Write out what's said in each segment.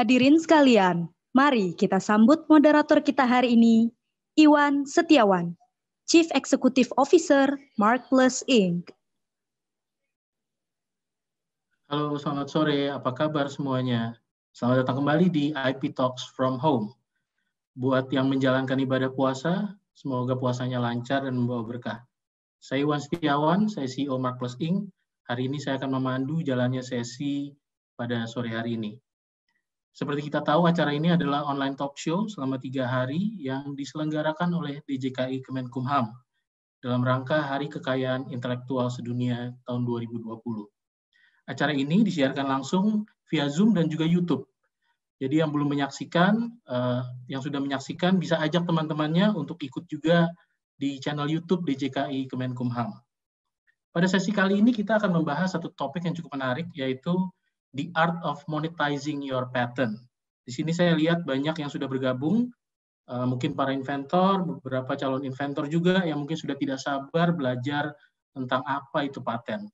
Hadirin sekalian, mari kita sambut moderator kita hari ini, Iwan Setiawan, Chief Executive Officer Mark Plus Inc. Halo, selamat sore. Apa kabar semuanya? Selamat datang kembali di IP Talks from Home. Buat yang menjalankan ibadah puasa, semoga puasanya lancar dan membawa berkah. Saya Iwan Setiawan, saya CEO Mark Plus Inc. Hari ini saya akan memandu jalannya sesi pada sore hari ini. Seperti kita tahu, acara ini adalah online talk show selama tiga hari yang diselenggarakan oleh DJKI Kemenkumham dalam rangka Hari Kekayaan Intelektual Sedunia tahun 2020. Acara ini disiarkan langsung via Zoom dan juga YouTube. Jadi yang belum menyaksikan, eh, yang sudah menyaksikan bisa ajak teman-temannya untuk ikut juga di channel YouTube DJKI Kemenkumham. Pada sesi kali ini kita akan membahas satu topik yang cukup menarik yaitu The Art of Monetizing Your Patent. Di sini saya lihat banyak yang sudah bergabung, eh, mungkin para inventor, beberapa calon inventor juga yang mungkin sudah tidak sabar belajar tentang apa itu paten.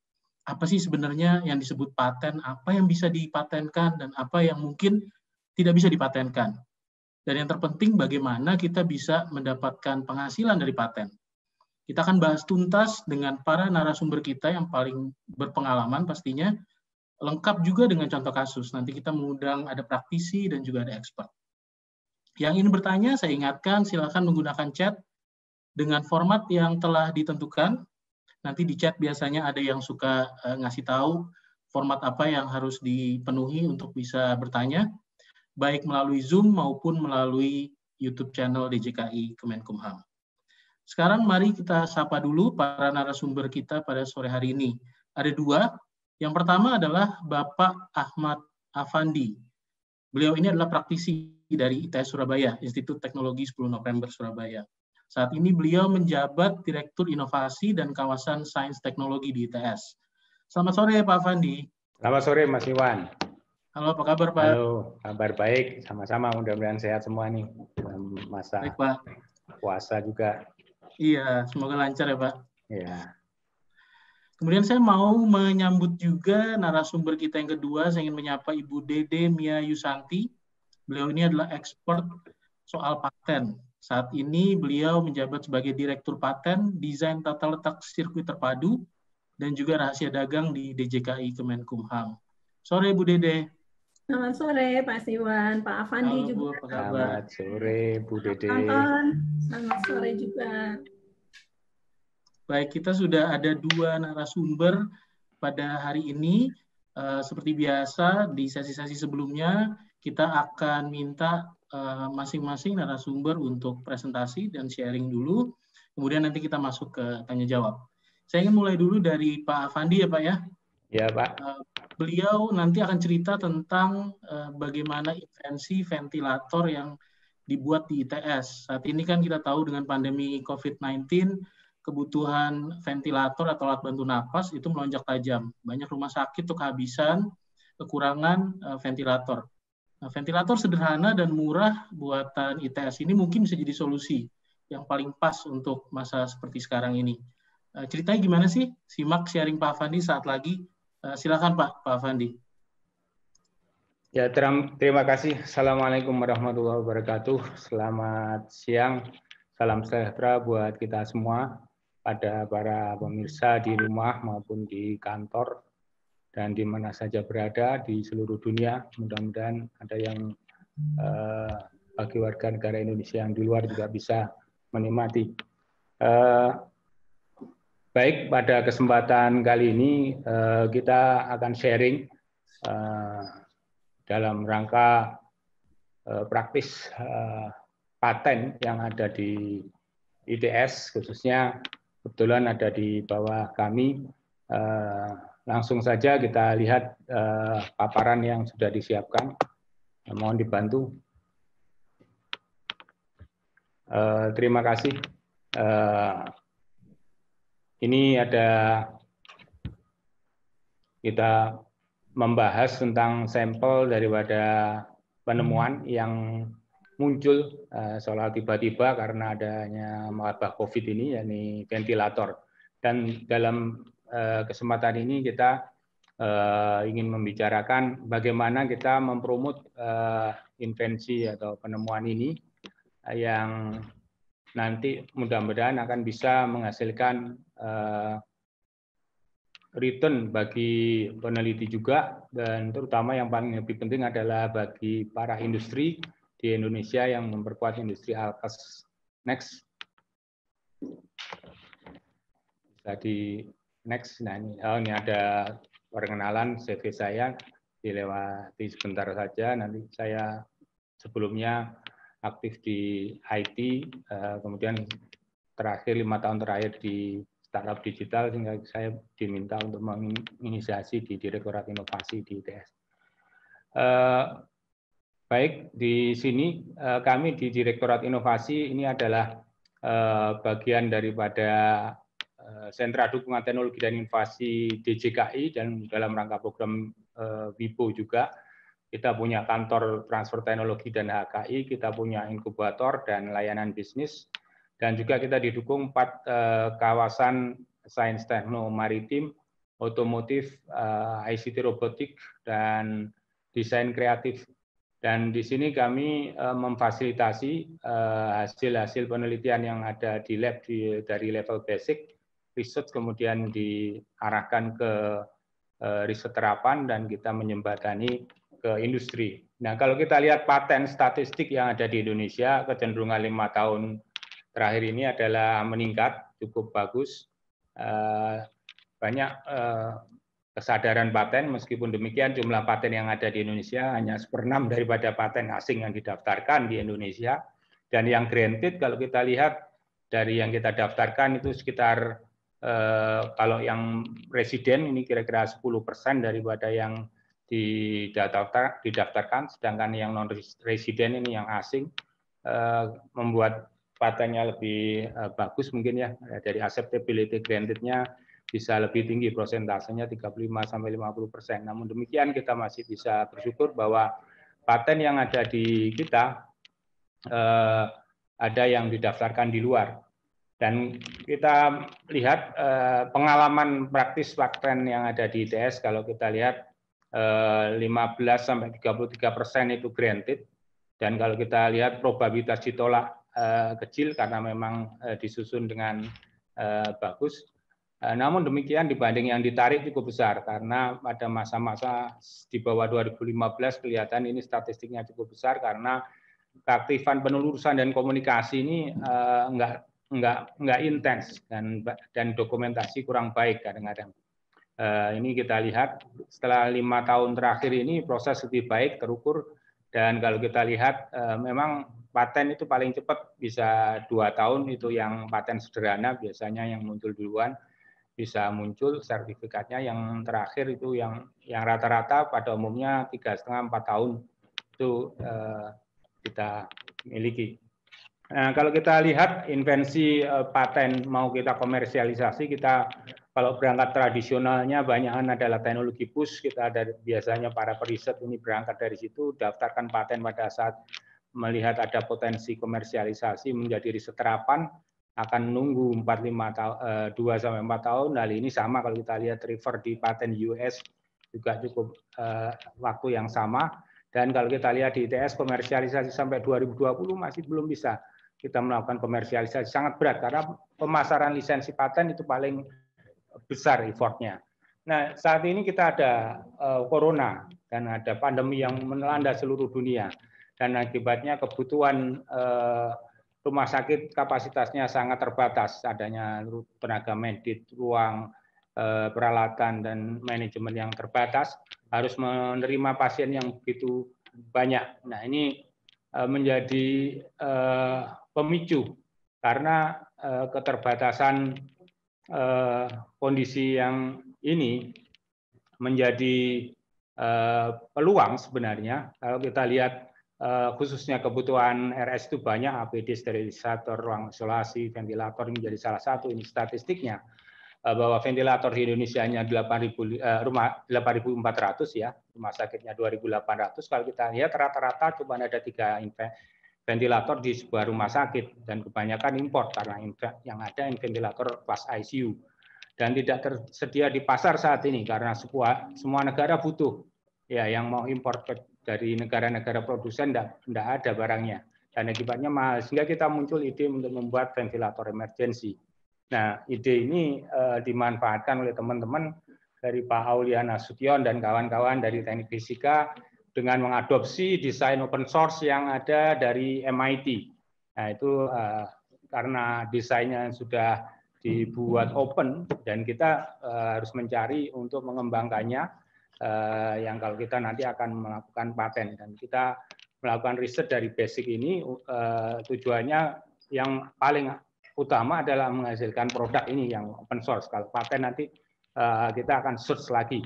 Apa sih sebenarnya yang disebut paten, apa yang bisa dipatenkan, dan apa yang mungkin tidak bisa dipatenkan. Dan yang terpenting bagaimana kita bisa mendapatkan penghasilan dari paten. Kita akan bahas tuntas dengan para narasumber kita yang paling berpengalaman pastinya, lengkap juga dengan contoh kasus. Nanti kita mengundang ada praktisi dan juga ada expert. Yang ingin bertanya, saya ingatkan silakan menggunakan chat dengan format yang telah ditentukan. Nanti di chat biasanya ada yang suka eh, ngasih tahu format apa yang harus dipenuhi untuk bisa bertanya, baik melalui Zoom maupun melalui YouTube channel DJKI Kemenkumham. Sekarang mari kita sapa dulu para narasumber kita pada sore hari ini. Ada dua, yang pertama adalah Bapak Ahmad Afandi. Beliau ini adalah praktisi dari ITS Surabaya, Institut Teknologi 10 November Surabaya. Saat ini beliau menjabat Direktur Inovasi dan Kawasan Sains Teknologi di ITS. Selamat sore Pak Afandi. Selamat sore Mas Iwan. Halo, apa kabar Pak? Halo, kabar baik. Sama-sama, mudah-mudahan sehat semua nih. Masa baik, Pak. puasa juga. Iya, semoga lancar ya Pak. Iya. Kemudian saya mau menyambut juga narasumber kita yang kedua, saya ingin menyapa Ibu Dede Mia Yusanti. Beliau ini adalah expert soal paten. Saat ini beliau menjabat sebagai Direktur Paten, Desain Tata Letak Sirkuit Terpadu, dan juga Rahasia Dagang di DJKI Kemenkumham. Sore Bu Dede. Selamat sore Pak Siwan, Pak Afandi Halo, juga. Selamat sore Bu Dede. Selamat sore juga. Baik, kita sudah ada dua narasumber pada hari ini. Uh, seperti biasa, di sesi-sesi sebelumnya kita akan minta masing eh, masing-masing narasumber untuk presentasi dan sharing dulu. Kemudian nanti kita masuk ke tanya jawab. Saya ingin mulai dulu dari Pak Avandi ya Pak ya. Ya Pak. Uh, beliau nanti akan cerita tentang bagaimana invensi ventilator yang dibuat di ITS. Saat ini kan kita tahu dengan pandemi COVID-19 kebutuhan ventilator atau alat bantu nafas itu melonjak tajam. Banyak rumah sakit tuh kehabisan, kekurangan eh, ventilator. Nah, ventilator sederhana dan murah buatan ITS ini mungkin bisa jadi solusi yang paling pas untuk masa seperti sekarang ini. Uh, ceritanya gimana sih? Simak sharing Pak Fandi saat lagi. Eh, silakan Pak, Pak Fandi. Ya, teram, terima kasih. Assalamualaikum warahmatullahi wabarakatuh. Selamat siang. Salam sejahtera buat kita semua pada para pemirsa di rumah maupun di kantor dan di mana saja berada di seluruh dunia. Mudah-mudahan ada yang eh, bagi warga negara Indonesia yang di luar juga bisa menikmati. Eh, baik, pada kesempatan kali ini eh, kita akan sharing eh, dalam rangka eh, praktis eh, paten yang ada di ITS khususnya kebetulan ada di bawah kami. Eh, langsung saja kita lihat eh, paparan yang sudah disiapkan. Eh, mohon dibantu. terima kasih. ini ada kita membahas tentang sampel daripada penemuan yang muncul uh, eh, seolah tiba-tiba karena adanya wabah COVID ini yakni ventilator. Dan dalam uh, kesempatan ini kita uh, ingin membicarakan bagaimana kita mempromot uh, invensi atau penemuan ini yang nanti mudah-mudahan akan bisa menghasilkan uh, return bagi peneliti juga dan terutama yang paling lebih penting adalah bagi para industri di Indonesia yang memperkuat industri alkes. Next. Bisa di next. Nah, ini, oh, ini ada perkenalan CV saya dilewati sebentar saja. Nanti saya sebelumnya aktif di IT, eh, kemudian terakhir lima tahun terakhir di startup digital sehingga saya diminta untuk menginisiasi di Direktorat Inovasi di ITS. Eh, Baik, di sini eh, kami di Direktorat Inovasi ini adalah eh, bagian daripada eh, Sentra Dukungan Teknologi dan Inovasi DJKI dan dalam rangka program WIPO juga. Kita punya kantor transfer teknologi dan HKI, kita punya inkubator dan layanan bisnis, dan juga kita didukung empat kawasan sains teknologi maritim, otomotif, ICT robotik, dan desain kreatif dan di sini kami eh, memfasilitasi eh, hasil-hasil penelitian yang ada di lab di, dari level basic riset kemudian diarahkan ke eh, riset terapan dan kita menyembatani ke industri. Nah, kalau kita lihat paten statistik yang ada di Indonesia, kecenderungan lima tahun terakhir ini adalah meningkat cukup bagus. Banyak kesadaran paten, meskipun demikian jumlah paten yang ada di Indonesia hanya seperenam daripada paten asing yang didaftarkan di Indonesia. Dan yang granted kalau kita lihat dari yang kita daftarkan itu sekitar eh, kalau yang residen ini kira-kira 10 persen daripada yang didaftar, didaftarkan, sedangkan yang non residen ini yang asing eh, membuat patennya lebih eh, bagus mungkin ya dari acceptability granted-nya bisa lebih tinggi prosentasenya 35 sampai 50 persen. Namun demikian kita masih bisa bersyukur bahwa paten yang ada di kita eh, ada yang didaftarkan di luar dan kita lihat eh, pengalaman praktis paten yang ada di ITS kalau kita lihat eh, 15 sampai 33 persen itu granted dan kalau kita lihat probabilitas ditolak eh, kecil karena memang eh, disusun dengan eh, bagus Eh, namun demikian dibanding yang ditarik cukup besar karena pada masa-masa di bawah 2015 kelihatan ini statistiknya cukup besar karena keaktifan penelurusan dan komunikasi ini enggak eh, enggak enggak intens dan dan dokumentasi kurang baik kadang-kadang. Eh, ini kita lihat setelah lima tahun terakhir ini proses lebih baik terukur dan kalau kita lihat memang paten itu paling cepat bisa dua tahun itu yang paten sederhana biasanya yang muncul duluan bisa muncul sertifikatnya yang terakhir itu yang yang rata-rata pada umumnya tiga setengah empat tahun itu eh, kita miliki. Nah, kalau kita lihat invensi eh, paten mau kita komersialisasi kita kalau berangkat tradisionalnya banyakan adalah teknologi push kita ada biasanya para periset ini berangkat dari situ daftarkan paten pada saat melihat ada potensi komersialisasi menjadi riset terapan akan nunggu 4 5 tahun eh, 2 sampai 4 tahun. Hal ini sama kalau kita lihat river di paten US juga cukup eh, waktu yang sama dan kalau kita lihat di ITS komersialisasi sampai 2020 masih belum bisa kita melakukan komersialisasi sangat berat karena pemasaran lisensi paten itu paling besar effortnya. Nah, saat ini kita ada eh, corona dan ada pandemi yang melanda seluruh dunia dan akibatnya kebutuhan rumah sakit kapasitasnya sangat terbatas, adanya tenaga medis, ruang eh, peralatan dan manajemen yang terbatas, harus menerima pasien yang begitu banyak. Nah, ini eh, menjadi eh, pemicu karena keterbatasan kondisi yang ini menjadi peluang sebenarnya kalau kita lihat Eh, khususnya kebutuhan RS itu banyak, APD, sterilisator, ruang isolasi, ventilator menjadi salah satu ini statistiknya eh, bahwa ventilator di Indonesia hanya 8.000 eh, rumah 8.400 ya, rumah sakitnya 2.800. Kalau kita lihat rata-rata cuma ada tiga ventilator di sebuah rumah sakit dan kebanyakan impor karena yang ada yang ventilator kelas ICU dan tidak tersedia di pasar saat ini karena semua semua negara butuh ya yang mau impor dari negara-negara produsen tidak ada barangnya dan akibatnya mahal sehingga kita muncul ide untuk membuat ventilator emergensi. Nah, ide ini e, dimanfaatkan oleh teman-teman dari Pak Aulia Nasution dan kawan-kawan dari Teknik Fisika dengan mengadopsi desain open source yang ada dari MIT. Nah, itu e, karena desainnya sudah dibuat open dan kita e, harus mencari untuk mengembangkannya eh, yang kalau kita nanti akan melakukan paten dan kita melakukan riset dari basic ini eh, tujuannya yang paling utama adalah menghasilkan produk ini yang open source. Kalau paten nanti eh, kita akan search lagi.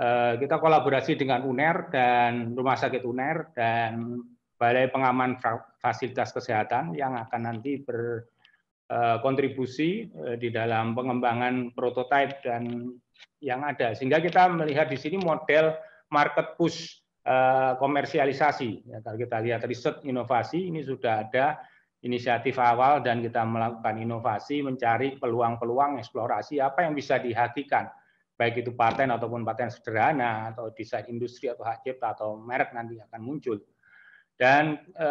Eh, kita kolaborasi dengan UNER dan Rumah Sakit UNER dan Balai Pengaman Fasilitas Kesehatan yang akan nanti berkontribusi eh, eh, di dalam pengembangan prototipe dan yang ada. Sehingga kita melihat di sini model market push eh, komersialisasi. Ya, kalau kita lihat riset inovasi ini sudah ada inisiatif awal dan kita melakukan inovasi mencari peluang-peluang eksplorasi apa yang bisa dihakikan baik itu paten ataupun paten sederhana atau desain industri atau hak cipta atau merek nanti akan muncul dan e,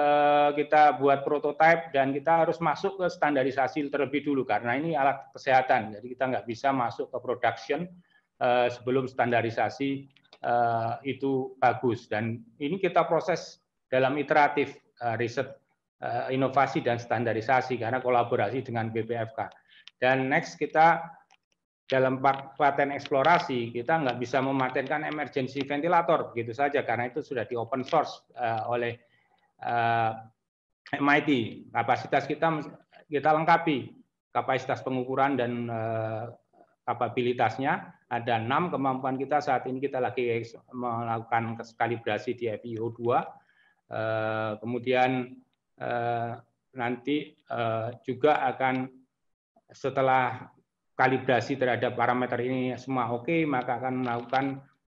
kita buat prototipe dan kita harus masuk ke standarisasi terlebih dulu karena ini alat kesehatan jadi kita nggak bisa masuk ke production e, sebelum standarisasi e, itu bagus dan ini kita proses dalam iteratif e, riset e, inovasi dan standarisasi karena kolaborasi dengan BPFK dan next kita dalam paten eksplorasi kita nggak bisa mematenkan emergency ventilator begitu saja karena itu sudah di open source uh, oleh Eh, MIT. Kapasitas kita kita lengkapi kapasitas pengukuran dan eh, kapabilitasnya ada enam kemampuan kita saat ini kita lagi melakukan kalibrasi di FIO 2 eh, kemudian nanti juga akan setelah kalibrasi terhadap parameter ini semua oke maka akan melakukan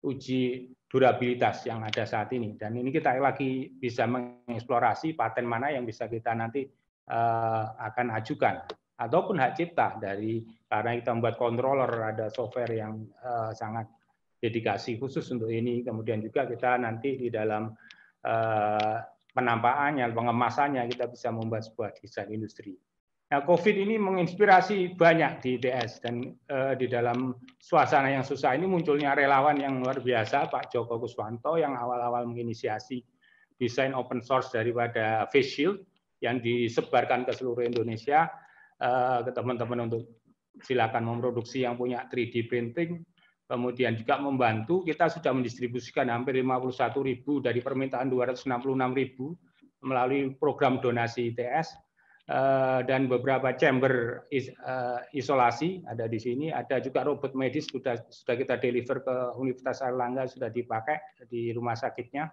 uji durabilitas yang ada saat ini. Dan ini kita lagi bisa mengeksplorasi paten mana yang bisa kita nanti uh, akan ajukan ataupun hak cipta dari karena kita membuat controller ada software yang uh, sangat dedikasi khusus untuk ini. Kemudian juga kita nanti di dalam uh, penampakannya, pengemasannya kita bisa membuat sebuah desain industri. Nah, COVID ini menginspirasi banyak di ITS dan eh, di dalam suasana yang susah ini munculnya relawan yang luar biasa Pak Joko Kuswanto yang awal-awal menginisiasi desain open source daripada face shield yang disebarkan ke seluruh Indonesia eh, ke teman-teman untuk silakan memproduksi yang punya 3D printing kemudian juga membantu kita sudah mendistribusikan hampir 51 ribu dari permintaan 266 ribu melalui program donasi ITS Eh, dan beberapa chamber eh, isolasi ada di sini. Ada juga robot medis sudah sudah kita deliver ke Universitas Erlangga sudah dipakai di rumah sakitnya.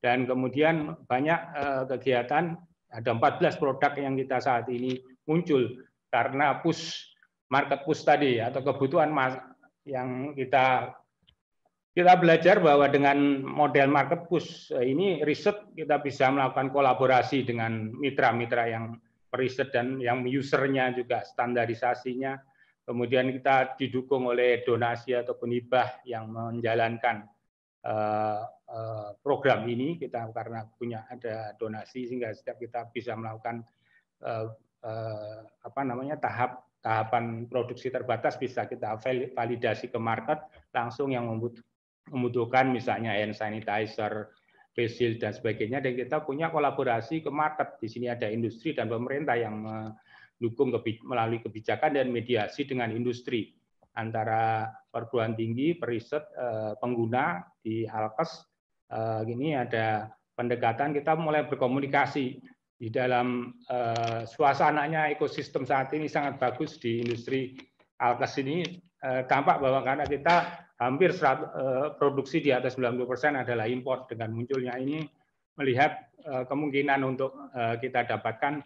Dan kemudian banyak eh, kegiatan ada 14 produk yang kita saat ini muncul karena push market push tadi atau kebutuhan yang kita kita belajar bahwa dengan model market push ini riset kita bisa melakukan kolaborasi dengan mitra-mitra yang periset dan yang usernya juga standarisasinya. Kemudian kita didukung oleh donasi atau hibah yang menjalankan eh, eh, program ini kita karena punya ada donasi sehingga setiap kita bisa melakukan eh, apa namanya tahap tahapan produksi terbatas bisa kita validasi ke market langsung yang membutuhkan misalnya hand sanitizer resil dan sebagainya dan kita punya kolaborasi ke market di sini ada industri dan pemerintah yang mendukung melalui kebijakan dan mediasi dengan industri antara perguruan tinggi, periset, eh, pengguna di Halkes eh, ini ada pendekatan kita mulai berkomunikasi di dalam eh, suasananya ekosistem saat ini sangat bagus di industri Alkes ini tampak bahwa karena kita hampir serat, eh, produksi di atas 90% adalah impor. Dengan munculnya ini melihat eh, kemungkinan untuk eh, kita dapatkan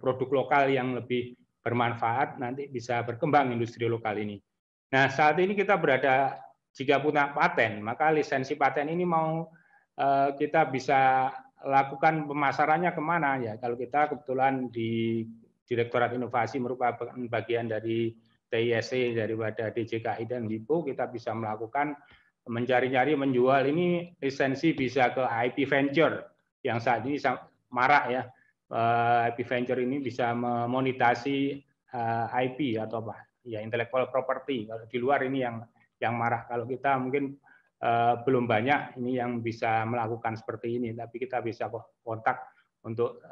produk lokal yang lebih bermanfaat nanti bisa berkembang industri lokal ini. Nah, saat ini kita berada jika punya paten, maka lisensi paten ini mau kita bisa lakukan pemasarannya kemana ya? Kalau kita kebetulan di Direktorat Inovasi merupakan bagian dari TISC e daripada DJKI dan LIPO, kita bisa melakukan mencari-cari menjual ini lisensi bisa ke IP Venture yang saat ini marak ya eh, IP Venture ini bisa memonetasi eh, IP atau apa ya intellectual property kalau di luar ini yang yang marah kalau kita mungkin eh, belum banyak ini yang bisa melakukan seperti ini tapi kita bisa kontak untuk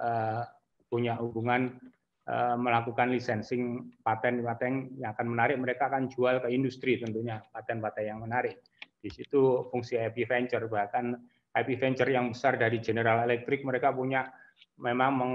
punya hubungan Eh, melakukan licensing paten-paten yang akan menarik, mereka akan jual ke industri tentunya paten-paten yang menarik. Di situ fungsi IP venture bahkan IP venture yang besar dari General Electric mereka punya memang meng,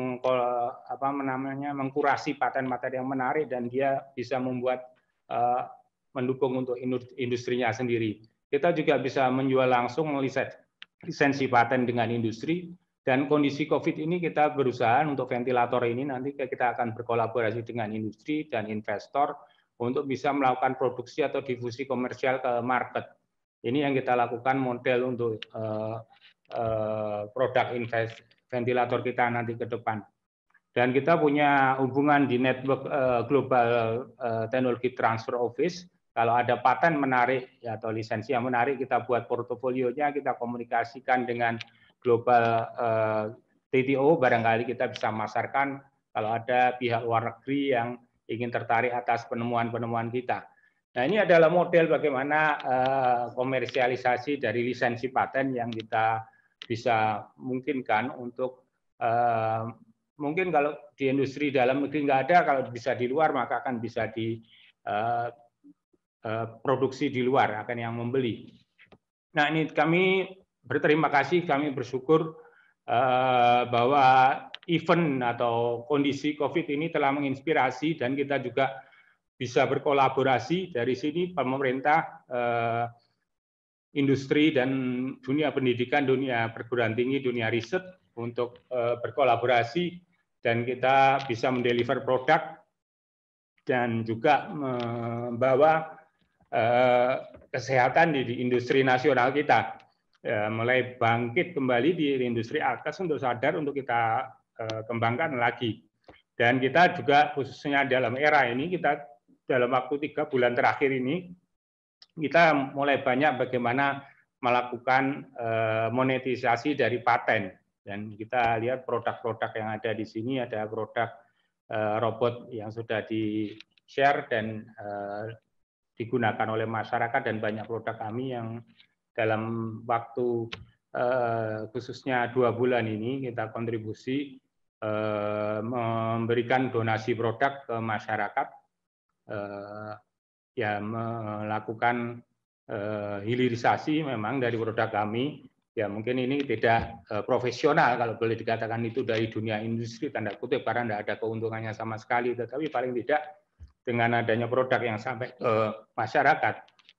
apa namanya mengkurasi paten-paten yang menarik dan dia bisa membuat eh, mendukung untuk industrinya sendiri. Kita juga bisa menjual langsung lisensi paten dengan industri dan kondisi COVID ini kita berusaha untuk ventilator ini nanti kita akan berkolaborasi dengan industri dan investor untuk bisa melakukan produksi atau difusi komersial ke market. Ini yang kita lakukan model untuk uh, uh, produk invest ventilator kita nanti ke depan. Dan kita punya hubungan di network uh, global uh, teknologi transfer office. Kalau ada paten menarik ya, atau lisensi yang menarik, kita buat portofolionya, kita komunikasikan dengan global eh, TTO barangkali kita bisa masarkan kalau ada pihak luar negeri yang ingin tertarik atas penemuan-penemuan kita. Nah, ini adalah model bagaimana eh, komersialisasi dari lisensi paten yang kita bisa mungkinkan untuk eh, mungkin kalau di industri dalam negeri nggak ada, kalau bisa di luar maka akan bisa di produksi di luar akan yang membeli. Nah, ini kami berterima kasih kami bersyukur eh, bahwa event atau kondisi COVID ini telah menginspirasi dan kita juga bisa berkolaborasi dari sini pemerintah eh, industri dan dunia pendidikan, dunia perguruan tinggi, dunia riset untuk eh, berkolaborasi dan kita bisa mendeliver produk dan juga membawa kesehatan di industri nasional kita ya, mulai bangkit kembali di industri atas untuk sadar untuk kita uh, kembangkan lagi. Dan kita juga khususnya dalam era ini kita dalam waktu tiga bulan terakhir ini kita mulai banyak bagaimana melakukan uh, monetisasi dari paten dan kita lihat produk-produk yang ada di sini ada produk uh, robot yang sudah di share dan digunakan oleh masyarakat dan banyak produk kami yang dalam waktu eh, khususnya dua bulan ini kita kontribusi eh, memberikan donasi produk ke masyarakat eh, ya melakukan hilirisasi memang dari produk kami ya mungkin ini tidak profesional kalau boleh dikatakan itu dari dunia industri tanda kutip karena tidak ada keuntungannya sama sekali tetapi paling tidak dengan adanya produk yang sampai ke masyarakat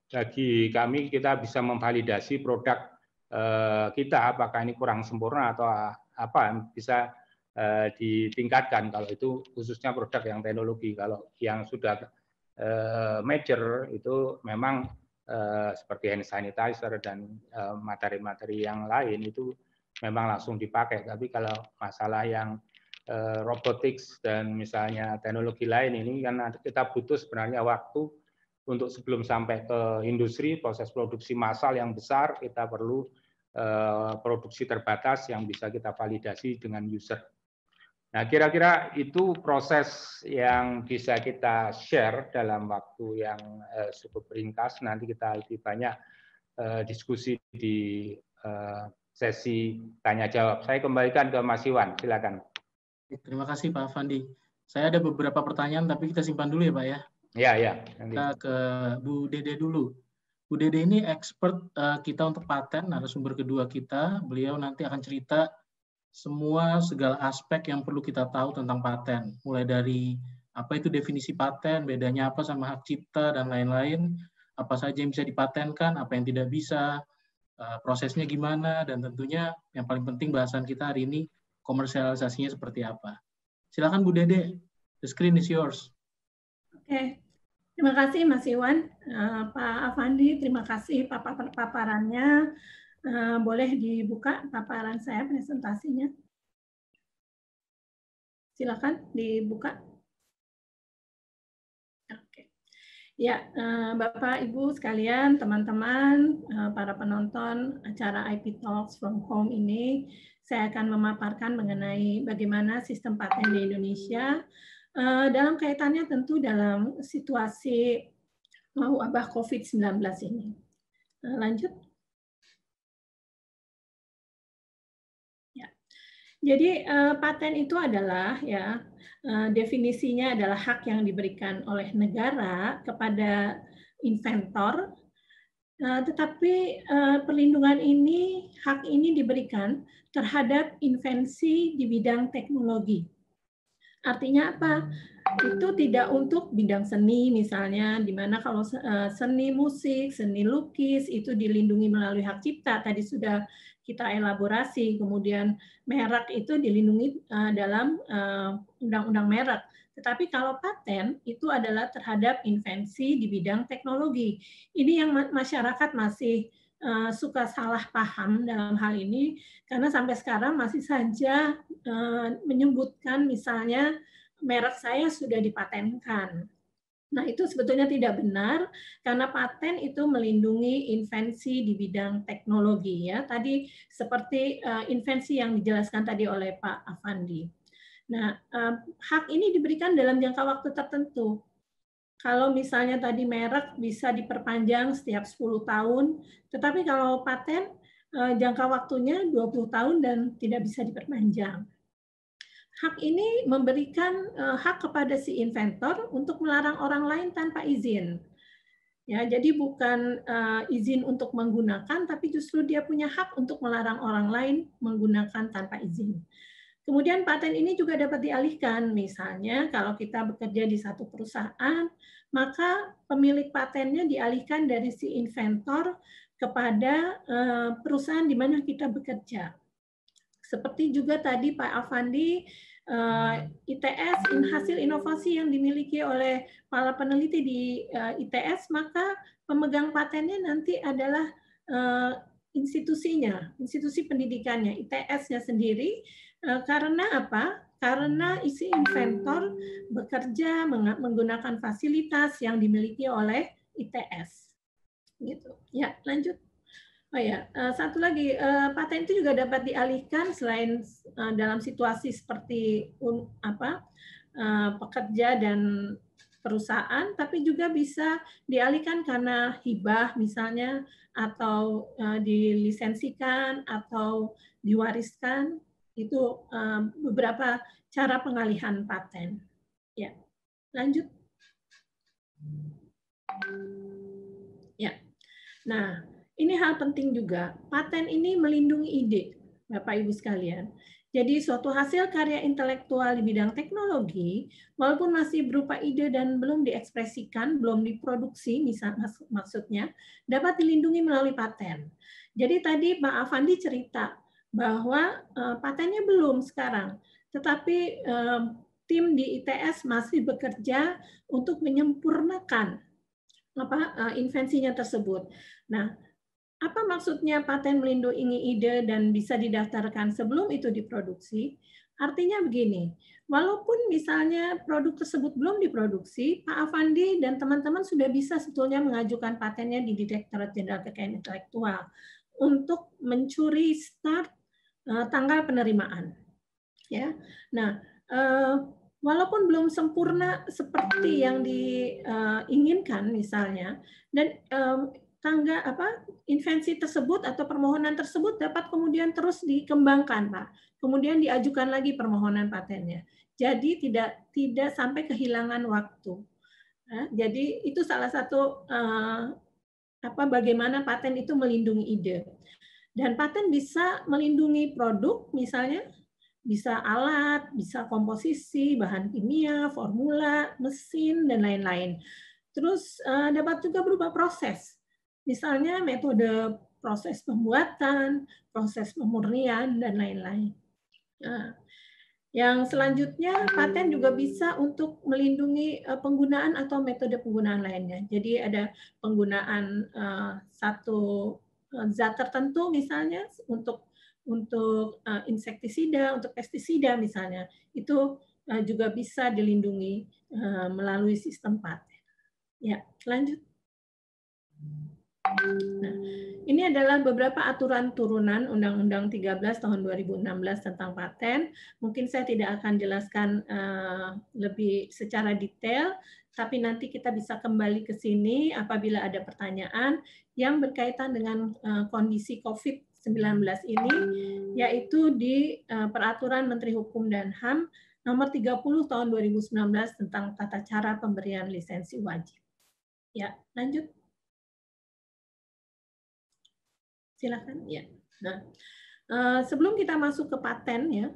bagi kami kita bisa memvalidasi produk eh, kita apakah ini kurang sempurna atau ah, apa bisa eh, ditingkatkan kalau itu khususnya produk yang teknologi kalau yang sudah eh, major itu memang seperti hand sanitizer dan materi-materi yang lain itu memang langsung dipakai tapi kalau masalah yang robotics dan misalnya teknologi lain ini kan kita butuh sebenarnya waktu untuk sebelum sampai ke industri proses produksi massal yang besar kita perlu eh, produksi terbatas yang bisa kita validasi dengan user. Nah, kira-kira itu proses yang bisa kita share dalam waktu yang eh, cukup ringkas. Nanti kita lebih banyak eh, diskusi di sesi tanya jawab. Saya kembalikan ke Mas Iwan, silakan. Terima kasih Pak Fandi. Saya ada beberapa pertanyaan, tapi kita simpan dulu ya Pak ya. Ya, ya. Kita ke Bu Dede dulu. Bu Dede ini expert uh, kita untuk paten, narasumber kedua kita. Beliau nanti akan cerita semua segala aspek yang perlu kita tahu tentang paten, mulai dari apa itu definisi paten, bedanya apa sama hak cipta dan lain-lain, apa saja yang bisa dipatenkan, apa yang tidak bisa, uh, prosesnya gimana, dan tentunya yang paling penting bahasan kita hari ini komersialisasinya seperti apa. Silakan Bu Dede, the screen is yours. Oke, okay. Terima kasih Mas Iwan, eh, Pak Afandi, terima kasih papar paparannya. Eh, boleh dibuka paparan saya presentasinya. Silakan dibuka. Oke. Ya, eh, Bapak Ibu sekalian, teman-teman, para penonton acara IP Talks from Home ini, saya akan memaparkan mengenai bagaimana sistem paten di Indonesia Eh, dalam kaitannya tentu dalam situasi wabah COVID-19 ini. Eh, lanjut. Ya. Jadi eh, paten itu adalah ya definisinya adalah hak yang diberikan oleh negara kepada inventor tetapi uh, perlindungan ini, hak ini diberikan terhadap invensi di bidang teknologi. Artinya apa? Itu tidak untuk bidang seni misalnya, di mana kalau eh, seni musik, seni lukis itu dilindungi melalui hak cipta. Tadi sudah kita elaborasi. Kemudian merek itu dilindungi eh, dalam eh, undang-undang merek. Tetapi kalau paten itu adalah terhadap invensi di bidang teknologi. Ini yang masyarakat masih Eh, suka salah paham dalam hal ini karena sampai sekarang masih saja eh, menyebutkan misalnya merek saya sudah dipatenkan. Nah, itu sebetulnya tidak benar karena paten itu melindungi invensi di bidang teknologi ya. Tadi seperti uh, invensi yang dijelaskan tadi oleh Pak Afandi. Nah, hak ini diberikan dalam jangka waktu tertentu. Kalau misalnya tadi merek bisa diperpanjang setiap 10 tahun, tetapi kalau paten eh, jangka waktunya 20 tahun dan tidak bisa diperpanjang. Hak ini memberikan eh, hak kepada si inventor untuk melarang orang lain tanpa izin. Ya, jadi bukan eh, izin untuk menggunakan, tapi justru dia punya hak untuk melarang orang lain menggunakan tanpa izin. Kemudian paten ini juga dapat dialihkan, misalnya kalau kita bekerja di satu perusahaan, maka pemilik patennya dialihkan dari si inventor kepada eh, perusahaan di mana kita bekerja. Seperti juga tadi Pak Afandi, eh, ITS hasil inovasi yang dimiliki oleh para peneliti di eh, ITS, maka pemegang patennya nanti adalah institusinya, institusi pendidikannya, ITS-nya sendiri E, karena apa? Karena isi inventor bekerja menggunakan fasilitas yang dimiliki oleh ITS. Gitu. Ya, lanjut. Oh ya, e, satu lagi e, paten itu juga dapat dialihkan selain dalam situasi seperti apa pekerja dan perusahaan, tapi juga bisa dialihkan karena hibah misalnya atau dilisensikan atau diwariskan itu ehm, beberapa cara pengalihan paten. Ya, lanjut. Ya, nah ini hal penting juga. Paten ini melindungi ide, Bapak Ibu sekalian. Jadi suatu hasil karya intelektual di bidang teknologi, walaupun masih berupa ide dan belum diekspresikan, belum diproduksi, misal maksudnya, dapat dilindungi melalui paten. Jadi tadi Pak Afandi cerita bahwa uh, patennya belum sekarang, tetapi uh, tim di ITS masih bekerja untuk menyempurnakan apa uh, invensinya tersebut. Nah, apa maksudnya paten melindungi ide dan bisa didaftarkan sebelum itu diproduksi? Artinya begini, walaupun misalnya produk tersebut belum diproduksi, Pak Avandi dan teman-teman sudah bisa sebetulnya mengajukan patennya di Direktorat Jenderal Kekayaan Intelektual untuk mencuri start Eh, tanggal penerimaan. Ya. Nah, eh, walaupun belum sempurna seperti yang diinginkan eh, misalnya dan tangga apa invensi tersebut atau permohonan tersebut dapat kemudian terus dikembangkan pak kemudian diajukan lagi permohonan patennya jadi tidak tidak sampai kehilangan waktu nah, jadi itu salah satu apa bagaimana paten itu melindungi ide dan paten bisa melindungi produk misalnya bisa alat, bisa komposisi, bahan kimia, formula, mesin, dan lain-lain. Terus eh, dapat juga berupa proses. Misalnya metode proses pembuatan, proses pemurnian, dan lain-lain. Nah, yang selanjutnya, paten juga bisa untuk melindungi eh, penggunaan atau metode penggunaan lainnya. Jadi ada penggunaan eh, satu Eh, zat tertentu misalnya untuk untuk eh, insektisida, untuk pestisida misalnya, itu eh, juga bisa dilindungi melalui sistem patent Ya, lanjut. Nah, ini adalah beberapa aturan turunan Undang-Undang 13 tahun 2016 tentang paten. Mungkin saya tidak akan jelaskan uh, lebih secara detail, tapi nanti kita bisa kembali ke sini apabila ada pertanyaan yang berkaitan dengan uh, kondisi COVID-19 ini, yaitu di eh, Peraturan Menteri Hukum dan HAM nomor 30 tahun 2019 tentang tata cara pemberian lisensi wajib. Ya, lanjut. Silakan. Ya. Nah, eh, sebelum kita masuk ke paten ya,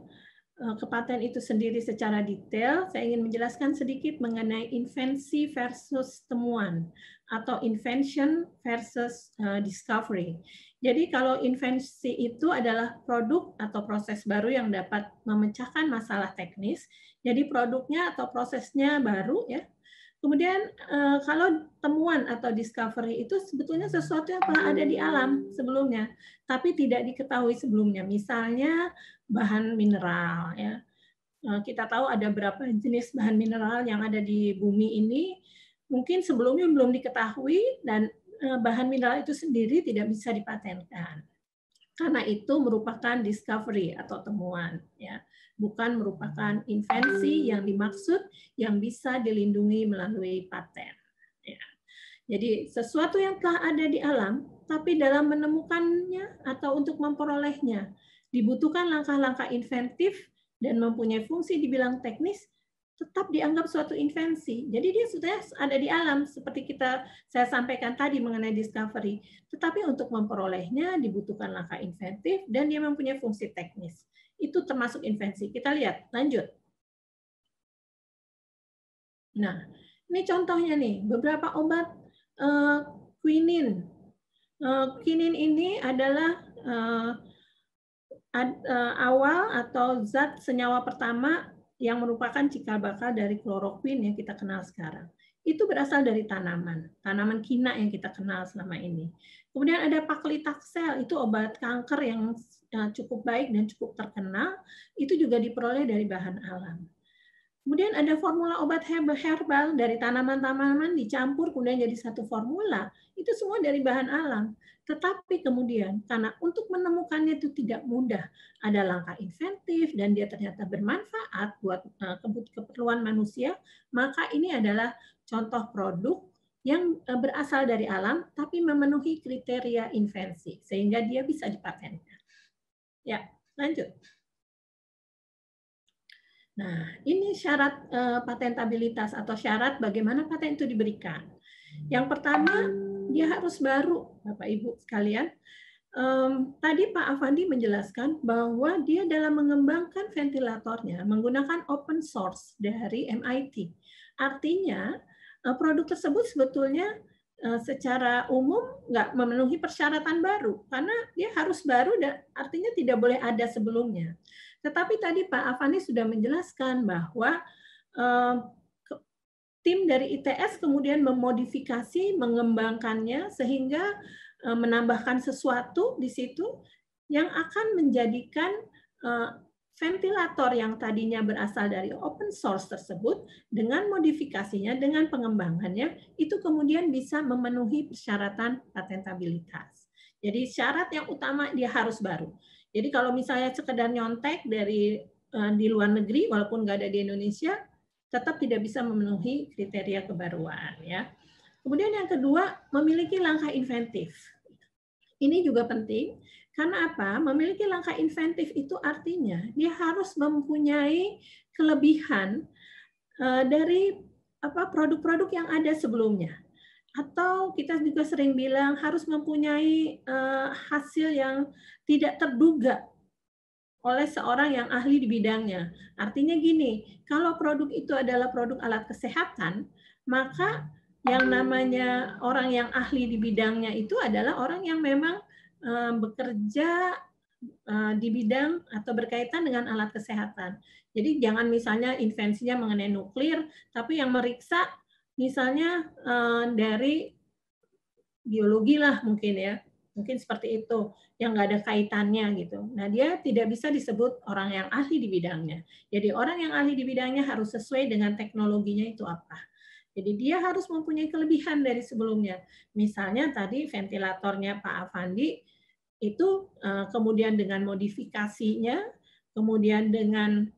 eh, ke paten itu sendiri secara detail, saya ingin menjelaskan sedikit mengenai invensi versus temuan atau invention versus eh, discovery. Jadi kalau invensi itu adalah produk atau proses baru yang dapat memecahkan masalah teknis, jadi produknya atau prosesnya baru ya, Kemudian eh, kalau temuan atau discovery itu sebetulnya sesuatu yang pernah ada di alam sebelumnya, tapi tidak diketahui sebelumnya. Misalnya bahan mineral ya. Eh, kita tahu ada berapa jenis bahan mineral yang ada di bumi ini. Mungkin sebelumnya belum diketahui dan eh, bahan mineral itu sendiri tidak bisa dipatenkan. Karena itu merupakan discovery atau temuan ya bukan merupakan invensi yang dimaksud yang bisa dilindungi melalui paten. Ya. Jadi sesuatu yang telah ada di alam, tapi dalam menemukannya atau untuk memperolehnya, dibutuhkan langkah-langkah inventif dan mempunyai fungsi dibilang teknis, tetap dianggap suatu invensi. Jadi dia sudah ada di alam seperti kita saya sampaikan tadi mengenai discovery. Tetapi untuk memperolehnya dibutuhkan langkah inventif dan dia mempunyai fungsi teknis itu termasuk invensi. Kita lihat, lanjut. Nah, ini contohnya nih, beberapa obat uh, eh, quinin. Uh, eh, quinin ini adalah uh, ad, uh, awal atau zat senyawa pertama yang merupakan cikal bakal dari kloroquin yang kita kenal sekarang. Itu berasal dari tanaman, tanaman kina yang kita kenal selama ini. Kemudian ada paklitaxel, itu obat kanker yang eh, cukup baik dan cukup terkenal, itu juga diperoleh dari bahan alam. Kemudian ada formula obat herbal dari tanaman-tanaman dicampur kemudian jadi satu formula. Itu semua dari bahan alam. Tetapi kemudian karena untuk menemukannya itu tidak mudah, ada langkah inventif dan dia ternyata bermanfaat buat eh, kebutuhan keperluan manusia, maka ini adalah contoh produk yang eh, berasal dari alam tapi memenuhi kriteria invensi sehingga dia bisa dipatenkan. Ya, lanjut. Nah, ini syarat uh, patentabilitas atau syarat bagaimana patent itu diberikan. Yang pertama, dia harus baru, Bapak Ibu sekalian. Um, tadi Pak Afandi menjelaskan bahwa dia dalam mengembangkan ventilatornya menggunakan open source dari MIT. Artinya, Eh, produk tersebut sebetulnya eh, secara umum nggak memenuhi persyaratan baru karena dia harus baru dan artinya tidak boleh ada sebelumnya. Tetapi tadi Pak Afani sudah menjelaskan bahwa eh, tim dari ITS kemudian memodifikasi, mengembangkannya sehingga menambahkan sesuatu di situ yang akan menjadikan ventilator yang tadinya berasal dari open source tersebut dengan modifikasinya, dengan pengembangannya, itu kemudian bisa memenuhi persyaratan patentabilitas. Jadi syarat yang utama dia harus baru. Jadi kalau misalnya sekedar nyontek dari eh, di luar negeri, walaupun nggak ada di Indonesia, tetap tidak bisa memenuhi kriteria kebaruan. Ya. Kemudian yang kedua, memiliki langkah inventif. Ini juga penting karena apa? Memiliki langkah inventif itu artinya dia harus mempunyai kelebihan eh, dari apa produk-produk yang ada sebelumnya. Atau kita juga sering bilang harus mempunyai eh, hasil yang tidak terduga oleh seorang yang ahli di bidangnya. Artinya gini, kalau produk itu adalah produk alat kesehatan, maka yang namanya orang yang ahli di bidangnya itu adalah orang yang memang Eh, bekerja eh, di bidang atau berkaitan dengan alat kesehatan. Jadi jangan misalnya invensinya mengenai nuklir, tapi yang meriksa misalnya eh, dari biologi lah mungkin ya, mungkin seperti itu yang nggak ada kaitannya gitu. Nah dia tidak bisa disebut orang yang ahli di bidangnya. Jadi orang yang ahli di bidangnya harus sesuai dengan teknologinya itu apa. Jadi dia harus mempunyai kelebihan dari sebelumnya. Misalnya tadi ventilatornya Pak Afandi itu eh, kemudian dengan modifikasinya, kemudian dengan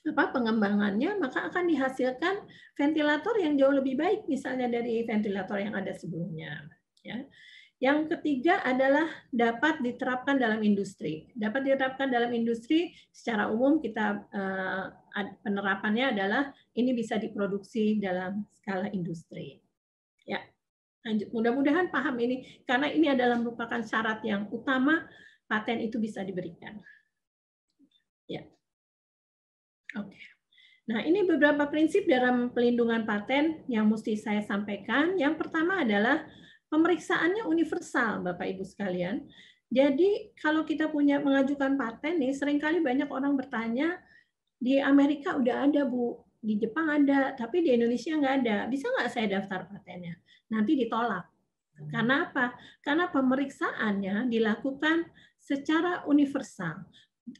apa pengembangannya maka akan dihasilkan ventilator yang jauh lebih baik misalnya dari ventilator yang ada sebelumnya ya. Yang ketiga adalah dapat diterapkan dalam industri. Dapat diterapkan dalam industri secara umum kita eh, penerapannya adalah ini bisa diproduksi dalam skala industri. Ya. Lanjut, mudah-mudahan paham ini karena ini adalah merupakan syarat yang utama paten itu bisa diberikan. Ya. Oke. Okay. Nah, ini beberapa prinsip dalam pelindungan paten yang mesti saya sampaikan. Yang pertama adalah pemeriksaannya universal, Bapak Ibu sekalian. Jadi, kalau kita punya mengajukan paten nih, seringkali banyak orang bertanya, di Amerika udah ada, Bu. Di Jepang ada, tapi di Indonesia nggak ada. Bisa nggak saya daftar patennya? nanti ditolak. Karena apa? Karena pemeriksaannya dilakukan secara universal.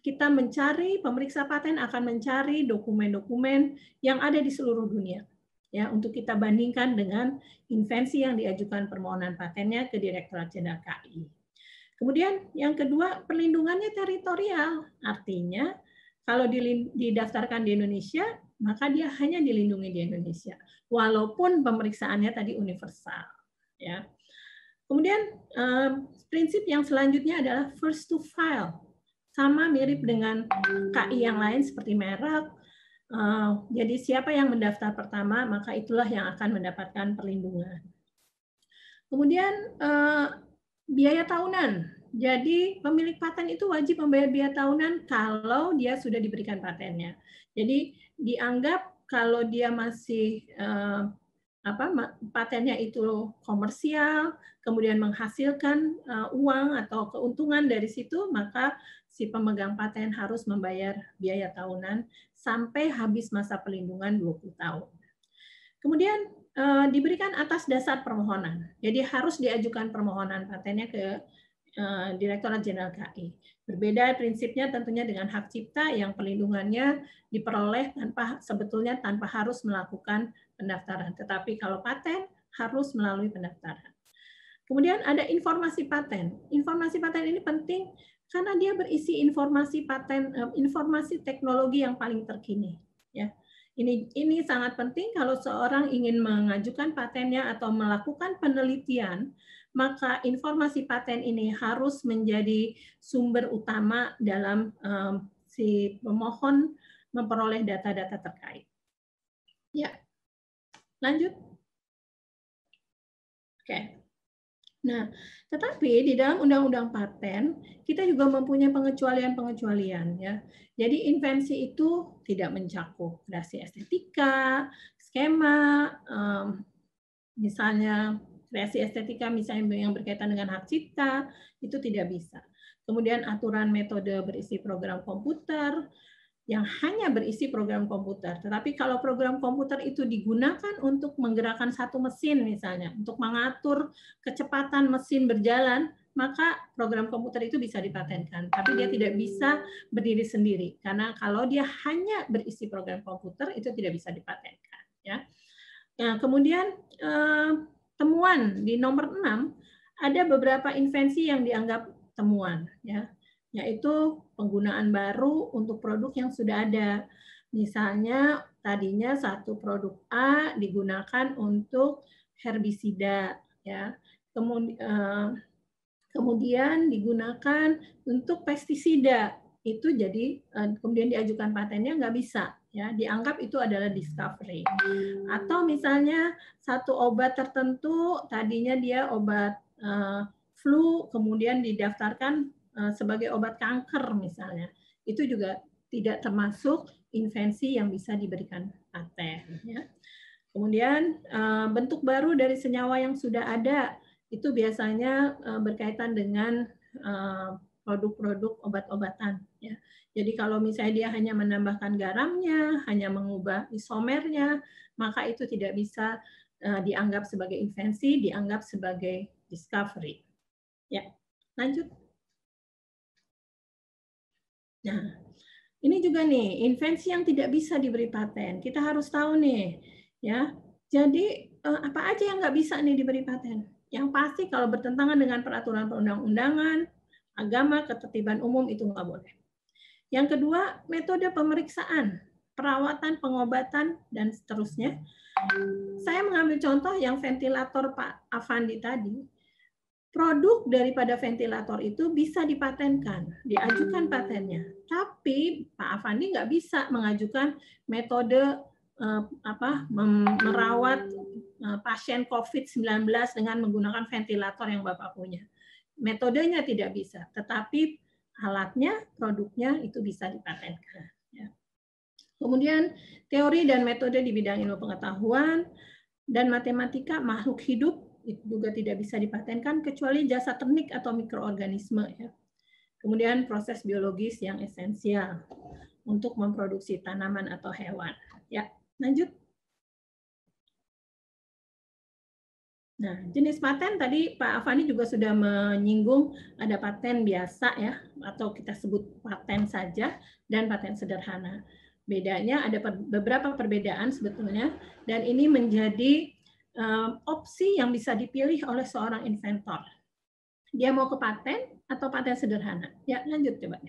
Kita mencari pemeriksa paten akan mencari dokumen-dokumen yang ada di seluruh dunia ya untuk kita bandingkan dengan invensi yang diajukan permohonan patennya ke Direktorat Jenderal KI. Kemudian yang kedua, perlindungannya teritorial. Artinya kalau didaftarkan di Indonesia, maka dia hanya dilindungi di Indonesia walaupun pemeriksaannya tadi universal ya kemudian eh, prinsip yang selanjutnya adalah first to file sama mirip dengan KI yang lain seperti merek eh, jadi siapa yang mendaftar pertama maka itulah yang akan mendapatkan perlindungan kemudian eh, biaya tahunan jadi pemilik paten itu wajib membayar biaya tahunan kalau dia sudah diberikan patennya. Jadi dianggap kalau dia masih uh, apa patennya itu komersial, kemudian menghasilkan uh, uang atau keuntungan dari situ, maka si pemegang paten harus membayar biaya tahunan sampai habis masa pelindungan 20 tahun. Kemudian eh, diberikan atas dasar permohonan. Jadi harus diajukan permohonan patennya ke Eh, Direktorat Jenderal KI. Berbeda prinsipnya tentunya dengan hak cipta yang perlindungannya diperoleh tanpa sebetulnya tanpa harus melakukan pendaftaran. Tetapi kalau paten harus melalui pendaftaran. Kemudian ada informasi paten. Informasi paten ini penting karena dia berisi informasi paten eh, informasi teknologi yang paling terkini ya. Ini ini sangat penting kalau seorang ingin mengajukan patennya atau melakukan penelitian maka informasi paten ini harus menjadi sumber utama dalam um, si pemohon memperoleh data-data terkait. Ya, lanjut. Oke. Nah, tetapi di dalam undang-undang paten kita juga mempunyai pengecualian-pengecualian ya. Jadi invensi itu tidak mencakup dasi estetika, skema, um, misalnya kreasi estetika misalnya yang berkaitan dengan hak cipta itu tidak bisa. Kemudian aturan metode berisi program komputer yang hanya berisi program komputer. Tetapi kalau program komputer itu digunakan untuk menggerakkan satu mesin misalnya, untuk mengatur kecepatan mesin berjalan, maka program komputer itu bisa dipatenkan. Tapi dia tidak bisa berdiri sendiri karena kalau dia hanya berisi program komputer itu tidak bisa dipatenkan. Ya, nah, kemudian eh, temuan di nomor 6 ada beberapa invensi yang dianggap temuan ya yaitu penggunaan baru untuk produk yang sudah ada. Misalnya tadinya satu produk A digunakan untuk herbisida ya. Eh, kemudian digunakan untuk pestisida itu jadi eh, kemudian diajukan patennya nggak bisa ya dianggap itu adalah discovery atau misalnya satu obat tertentu tadinya dia obat uh, flu kemudian didaftarkan uh, sebagai obat kanker misalnya itu juga tidak termasuk invensi yang bisa diberikan paten ya. kemudian uh, bentuk baru dari senyawa yang sudah ada itu biasanya uh, berkaitan dengan produk-produk obat-obatan Ya. Jadi kalau misalnya dia hanya menambahkan garamnya, hanya mengubah isomernya, maka itu tidak bisa uh, dianggap sebagai invensi, dianggap sebagai discovery. Ya, lanjut. Nah, ini juga nih invensi yang tidak bisa diberi paten. Kita harus tahu nih, ya. Jadi uh, apa aja yang nggak bisa nih diberi paten? Yang pasti kalau bertentangan dengan peraturan perundang-undangan, agama, ketertiban umum itu nggak boleh. Yang kedua, metode pemeriksaan, perawatan, pengobatan, dan seterusnya. Saya mengambil contoh yang ventilator Pak Avandi tadi. Produk daripada ventilator itu bisa dipatenkan, diajukan patennya. Tapi Pak Avandi nggak bisa mengajukan metode eh, apa merawat eh, pasien COVID-19 dengan menggunakan ventilator yang Bapak punya. Metodenya tidak bisa, tetapi alatnya, produknya itu bisa dipatenkan. Ya. Kemudian teori dan metode di bidang ilmu pengetahuan dan matematika makhluk hidup itu juga tidak bisa dipatenkan kecuali jasa teknik atau mikroorganisme. Ya. Kemudian proses biologis yang esensial untuk memproduksi tanaman atau hewan. Ya, lanjut. Nah, hmm. jenis paten tadi Pak Avani juga sudah menyinggung ada paten biasa ya, atau kita sebut paten saja, dan paten sederhana. Bedanya ada beberapa perbedaan sebetulnya, dan ini menjadi um, opsi yang bisa dipilih oleh seorang inventor. Dia mau ke paten atau paten sederhana? Ya, lanjut coba.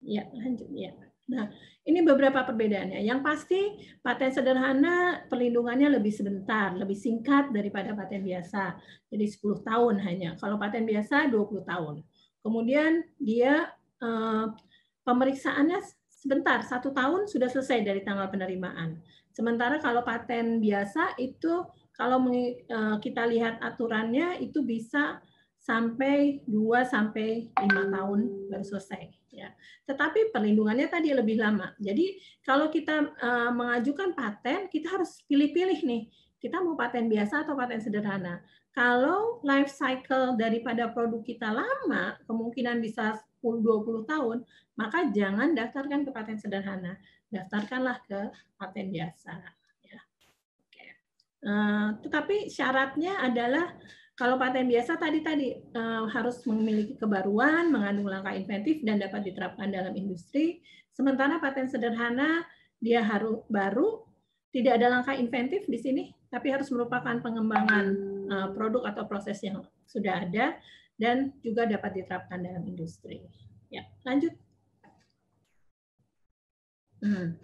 Ya, lanjut. Ya. Nah, ini beberapa perbedaannya. Yang pasti, paten sederhana perlindungannya lebih sebentar, lebih singkat daripada paten biasa. Jadi 10 tahun hanya. Kalau paten biasa 20 tahun. Kemudian dia eh, pemeriksaannya sebentar, satu tahun sudah selesai dari tanggal penerimaan. Sementara kalau paten biasa itu kalau eh, kita lihat aturannya itu bisa sampai 2 sampai 5 tahun baru selesai ya. Tetapi perlindungannya tadi lebih lama. Jadi kalau kita uh, mengajukan paten, kita harus pilih-pilih nih, kita mau paten biasa atau paten sederhana. Kalau life cycle daripada produk kita lama, kemungkinan bisa 10-20 tahun, maka jangan daftarkan ke paten sederhana, daftarkanlah ke paten biasa. Ya. Oke. Uh, tetapi syaratnya adalah kalau paten biasa tadi tadi uh, harus memiliki kebaruan, mengandung langkah inventif dan dapat diterapkan dalam industri. Sementara paten sederhana dia harus baru, tidak ada langkah inventif di sini, tapi harus merupakan pengembangan uh, produk atau proses yang sudah ada dan juga dapat diterapkan dalam industri. Ya, lanjut. Hmm.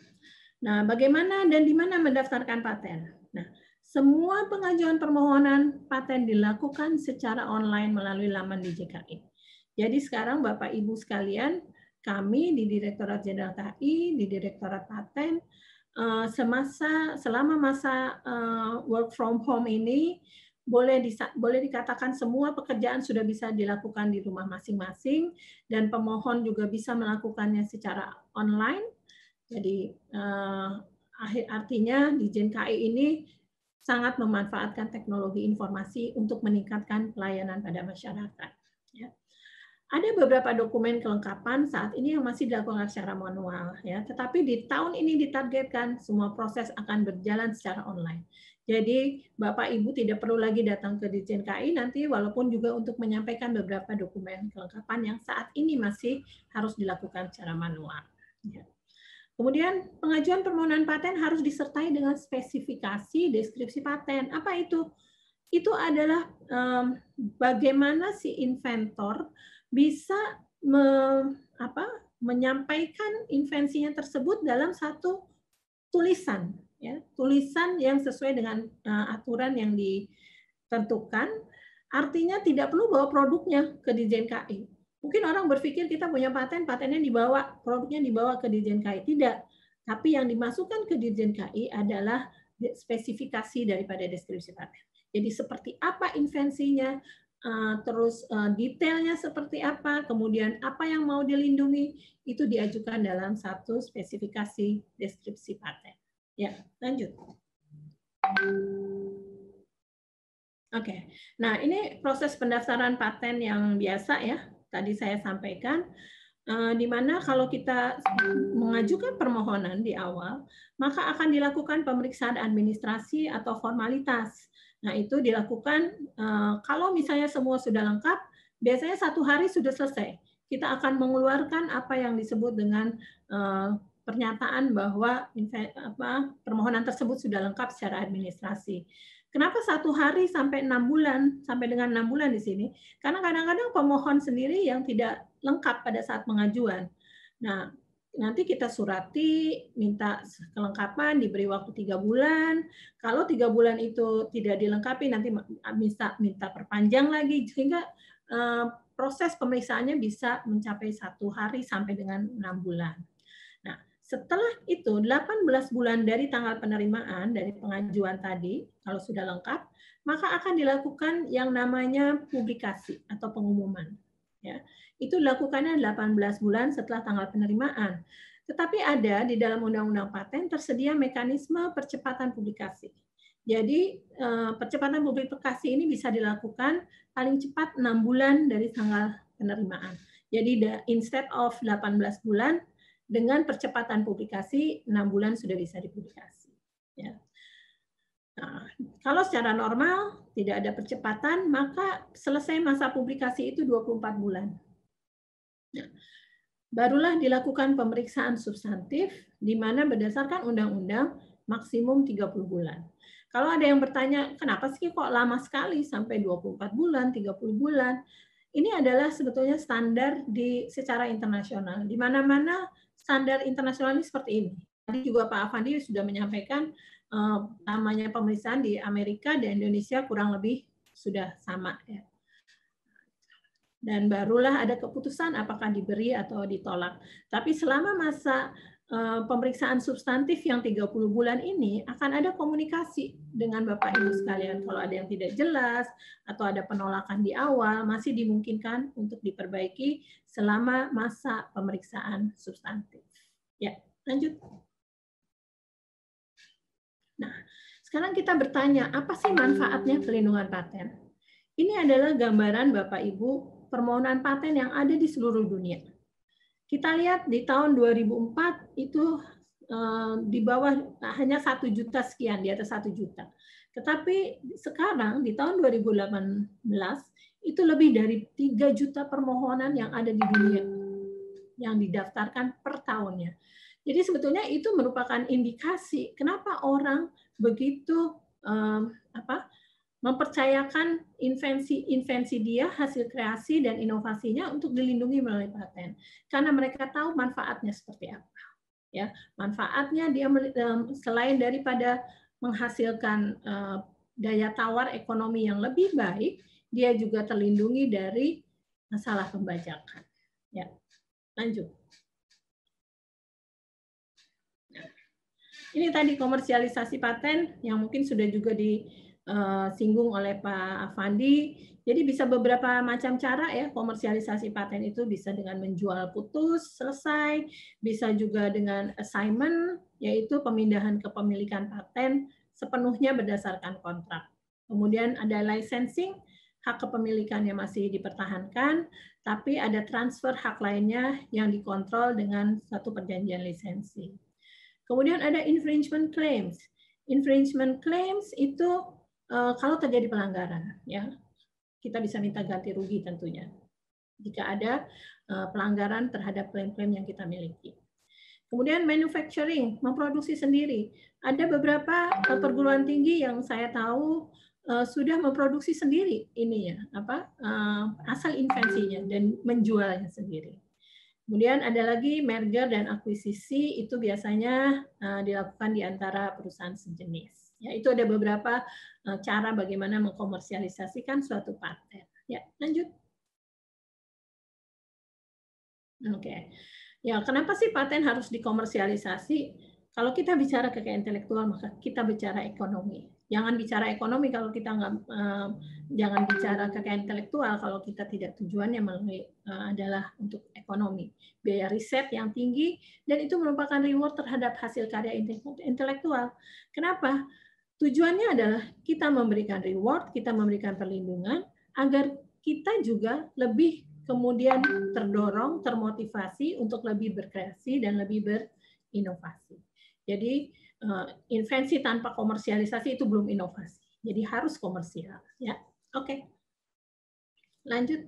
Nah, bagaimana dan di mana mendaftarkan paten? Nah, semua pengajuan permohonan paten dilakukan secara online melalui laman DJKI. Jadi sekarang Bapak Ibu sekalian, kami di Direktorat Jenderal KI, di Direktorat Paten, eh, semasa selama masa eh, work from home ini boleh di, boleh dikatakan semua pekerjaan sudah bisa dilakukan di rumah masing-masing dan pemohon juga bisa melakukannya secara online. Jadi eh, akhir artinya di JNKI ini sangat memanfaatkan teknologi informasi untuk meningkatkan pelayanan pada masyarakat. Ya. Ada beberapa dokumen kelengkapan saat ini yang masih dilakukan secara manual, ya. Tetapi di tahun ini ditargetkan semua proses akan berjalan secara online. Jadi Bapak Ibu tidak perlu lagi datang ke Dirjen KI nanti, walaupun juga untuk menyampaikan beberapa dokumen kelengkapan yang saat ini masih harus dilakukan secara manual. Ya. Kemudian pengajuan permohonan paten harus disertai dengan spesifikasi deskripsi paten. Apa itu? Itu adalah um, bagaimana si inventor bisa me, apa, menyampaikan invensinya tersebut dalam satu tulisan, ya, tulisan yang sesuai dengan uh, aturan yang ditentukan. Artinya tidak perlu bawa produknya ke DJKI. Mungkin orang berpikir kita punya paten, patennya dibawa, produknya dibawa ke Dirjen KI. Tidak. Tapi yang dimasukkan ke Dirjen KI adalah spesifikasi daripada deskripsi paten. Jadi seperti apa invensinya, eh, terus eh, detailnya seperti apa, kemudian apa yang mau dilindungi, itu diajukan dalam satu spesifikasi deskripsi paten. Ya, lanjut. Oke, okay. nah ini proses pendaftaran paten yang biasa ya tadi saya sampaikan, eh, di mana kalau kita mengajukan permohonan di awal, maka akan dilakukan pemeriksaan administrasi atau formalitas. Nah, itu dilakukan eh, kalau misalnya semua sudah lengkap, biasanya satu hari sudah selesai. Kita akan mengeluarkan apa yang disebut dengan eh, pernyataan bahwa permohonan tersebut sudah lengkap secara administrasi. Kenapa satu hari sampai enam bulan, sampai dengan enam bulan di sini? Karena kadang-kadang pemohon sendiri yang tidak lengkap pada saat pengajuan. Nah, nanti kita surati, minta kelengkapan, diberi waktu tiga bulan. Kalau tiga bulan itu tidak dilengkapi, nanti bisa minta perpanjang lagi, sehingga eh, proses pemeriksaannya bisa mencapai satu hari sampai dengan enam bulan. Setelah itu, 18 bulan dari tanggal penerimaan dari pengajuan tadi, kalau sudah lengkap, maka akan dilakukan yang namanya publikasi atau pengumuman. Ya, itu dilakukannya 18 bulan setelah tanggal penerimaan. Tetapi ada di dalam Undang-Undang Paten tersedia mekanisme percepatan publikasi. Jadi eh, percepatan publikasi ini bisa dilakukan paling cepat 6 bulan dari tanggal penerimaan. Jadi instead of 18 bulan, dengan percepatan publikasi 6 bulan sudah bisa dipublikasi. Ya. Nah, kalau secara normal tidak ada percepatan, maka selesai masa publikasi itu 24 bulan. Nah, barulah dilakukan pemeriksaan substantif, di mana berdasarkan undang-undang maksimum 30 bulan. Kalau ada yang bertanya, kenapa sih kok lama sekali sampai 24 bulan, 30 bulan? Ini adalah sebetulnya standar di secara internasional. Di mana-mana standar internasional ini seperti ini. Tadi juga Pak Afandi sudah menyampaikan uh, namanya pemeriksaan di Amerika dan Indonesia kurang lebih sudah sama ya. Dan barulah ada keputusan apakah diberi atau ditolak. Tapi selama masa Eh, pemeriksaan substantif yang 30 bulan ini akan ada komunikasi dengan Bapak Ibu sekalian. Kalau ada yang tidak jelas atau ada penolakan di awal, masih dimungkinkan untuk diperbaiki selama masa pemeriksaan substantif. Ya, lanjut. Nah, sekarang kita bertanya, apa sih manfaatnya pelindungan paten? Ini adalah gambaran Bapak Ibu permohonan paten yang ada di seluruh dunia kita lihat di tahun 2004 itu eh, di bawah hanya satu juta sekian di atas satu juta. Tetapi sekarang di tahun 2018 itu lebih dari tiga juta permohonan yang ada di dunia yang didaftarkan per tahunnya. Jadi sebetulnya itu merupakan indikasi kenapa orang begitu um, apa mempercayakan invensi-invensi dia, hasil kreasi dan inovasinya untuk dilindungi melalui paten. Karena mereka tahu manfaatnya seperti apa. Ya, manfaatnya dia selain daripada menghasilkan eh, daya tawar ekonomi yang lebih baik, dia juga terlindungi dari masalah pembajakan. Ya. Lanjut. Nah, ini tadi komersialisasi paten yang mungkin sudah juga di Eh, singgung oleh Pak Avandi, Jadi bisa beberapa macam cara ya komersialisasi paten itu bisa dengan menjual putus selesai, bisa juga dengan assignment yaitu pemindahan kepemilikan paten sepenuhnya berdasarkan kontrak. Kemudian ada licensing, hak kepemilikannya masih dipertahankan, tapi ada transfer hak lainnya yang dikontrol dengan satu perjanjian lisensi. Kemudian ada infringement claims. Infringement claims itu Eh, kalau terjadi pelanggaran ya kita bisa minta ganti rugi tentunya jika ada eh, pelanggaran terhadap klaim-klaim yang kita miliki. Kemudian manufacturing, memproduksi sendiri. Ada beberapa perguruan tinggi yang saya tahu eh, sudah memproduksi sendiri ininya, apa asal invensinya dan menjualnya sendiri. Kemudian ada lagi merger dan akuisisi itu biasanya dilakukan di antara perusahaan sejenis. Ya, itu ada beberapa E, cara bagaimana mengkomersialisasikan suatu paten. Ya, lanjut. Oke. Okay. Ya, kenapa sih paten harus dikomersialisasi? Kalau kita bicara kekayaan intelektual, maka kita bicara ekonomi. Jangan bicara ekonomi kalau kita nggak, eh, jangan bicara kekayaan intelektual kalau kita tidak tujuannya melalui e, adalah untuk ekonomi. Biaya riset yang tinggi dan itu merupakan reward terhadap hasil karya intelektual. Kenapa? Tujuannya adalah kita memberikan reward, kita memberikan perlindungan agar kita juga lebih kemudian terdorong, termotivasi untuk lebih berkreasi dan lebih berinovasi. Jadi eh, invensi tanpa komersialisasi itu belum inovasi. Jadi harus komersial, ya. Oke. Okay. Lanjut.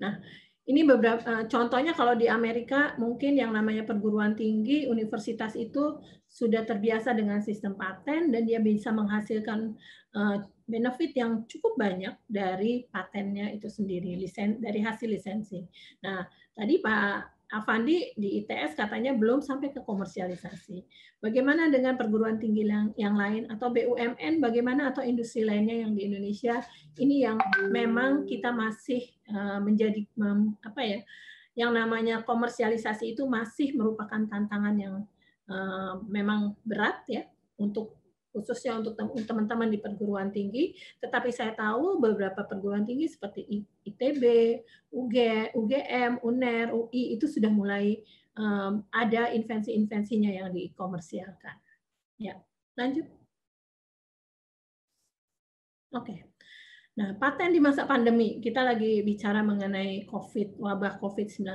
Nah, ini beberapa eh, contohnya kalau di Amerika mungkin yang namanya perguruan tinggi, universitas itu sudah terbiasa dengan sistem paten dan dia bisa menghasilkan eh, benefit yang cukup banyak dari patennya itu sendiri, lisen, dari hasil lisensi. Nah, tadi Pak Avandi di ITS katanya belum sampai ke komersialisasi. Bagaimana dengan perguruan tinggi yang lain atau BUMN, bagaimana atau industri lainnya yang di Indonesia? Ini yang memang kita masih Eh, menjadi apa ya yang namanya komersialisasi itu masih merupakan tantangan yang eh, memang berat ya untuk khususnya untuk teman-teman di perguruan tinggi, tetapi saya tahu beberapa perguruan tinggi seperti ITB, UG, UGM, UNER, UI itu sudah mulai eh, ada invensi-invensinya yang dikomersialkan. Ya, lanjut. Oke. Okay. Nah, paten di masa pandemi, kita lagi bicara mengenai COVID, wabah COVID-19.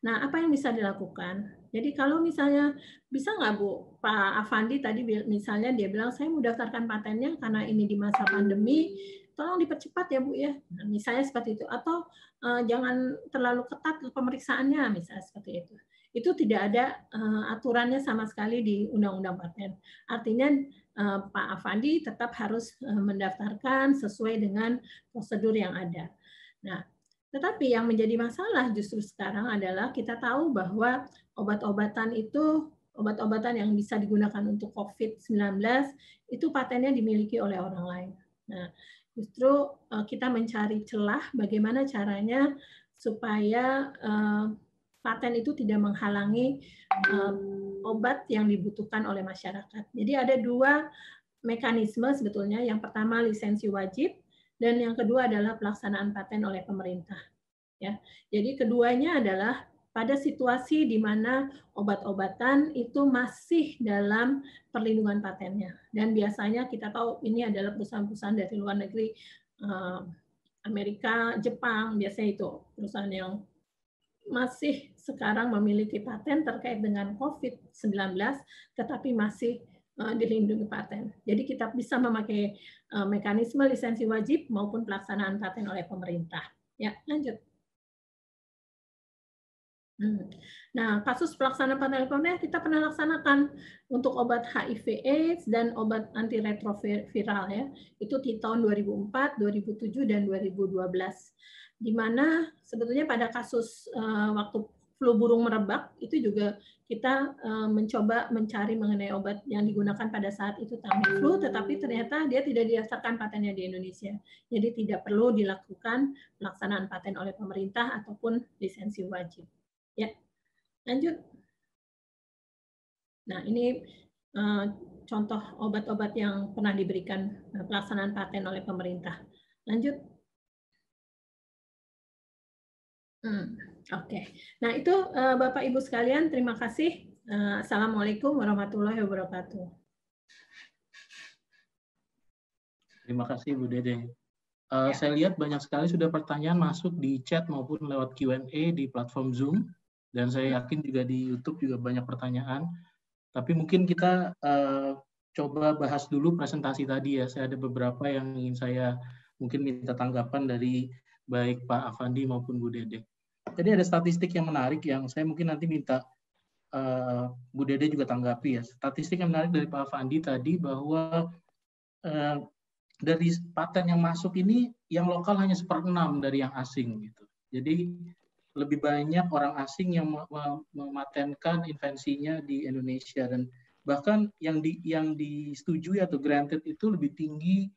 Nah, apa yang bisa dilakukan? Jadi kalau misalnya, bisa nggak Bu, Pak Afandi tadi misalnya dia bilang, saya mau daftarkan patennya karena ini di masa pandemi, tolong dipercepat ya Bu ya. Nah, misalnya seperti itu. Atau uh, jangan terlalu ketat pemeriksaannya, misalnya seperti itu. Itu tidak ada uh, aturannya sama sekali di Undang-Undang Paten. Artinya Eh, Pak Afandi tetap harus eh, mendaftarkan sesuai dengan prosedur yang ada. Nah, tetapi yang menjadi masalah justru sekarang adalah kita tahu bahwa obat-obatan itu obat-obatan yang bisa digunakan untuk COVID-19 itu patennya dimiliki oleh orang lain. Nah, justru eh, kita mencari celah bagaimana caranya supaya paten itu tidak menghalangi obat yang dibutuhkan oleh masyarakat. Jadi ada dua mekanisme sebetulnya. Yang pertama lisensi wajib dan yang kedua adalah pelaksanaan paten oleh pemerintah. Ya. Jadi keduanya adalah pada situasi di mana obat-obatan itu masih dalam perlindungan patennya. Dan biasanya kita tahu ini adalah perusahaan-perusahaan dari luar negeri eh, Amerika, Jepang, biasanya itu perusahaan yang masih sekarang memiliki paten terkait dengan COVID-19, tetapi masih eh, dilindungi paten. Jadi kita bisa memakai eh, mekanisme lisensi wajib maupun pelaksanaan paten oleh pemerintah. Ya, lanjut. Hmm. Nah, kasus pelaksanaan paten oleh kita pernah laksanakan untuk obat HIV/AIDS dan obat antiretroviral ya. Itu di tahun 2004, 2007, dan 2012. Di mana sebetulnya pada kasus eh, waktu flu burung merebak itu juga kita eh, mencoba mencari mengenai obat yang digunakan pada saat itu Tamiflu tetapi ternyata dia tidak dirasakan patennya di Indonesia. Jadi tidak perlu dilakukan pelaksanaan paten oleh pemerintah ataupun lisensi wajib. Ya. Lanjut. Nah, ini eh, contoh obat-obat yang pernah diberikan eh, pelaksanaan paten oleh pemerintah. Lanjut. Hmm. Oke, okay. nah itu eh, Bapak Ibu sekalian, terima kasih. Eh, Assalamualaikum warahmatullahi wabarakatuh. Terima kasih Bu Dede. Eh, ya. Saya lihat banyak sekali sudah pertanyaan masuk di chat maupun lewat Q&A di platform Zoom, dan saya yakin juga di YouTube juga banyak pertanyaan. Tapi mungkin kita uh, coba bahas dulu presentasi tadi ya. Saya ada beberapa yang ingin saya mungkin minta tanggapan dari baik Pak Afandi maupun Bu Dede. Jadi ada statistik yang menarik yang saya mungkin nanti minta uh, Bu Dede juga tanggapi ya. Statistik yang menarik dari Pak Fandi tadi bahwa uh, dari paten yang masuk ini yang lokal hanya seperenam dari yang asing gitu. Jadi lebih banyak orang asing yang mematenkan invensinya di Indonesia dan bahkan yang di yang disetujui atau granted itu lebih tinggi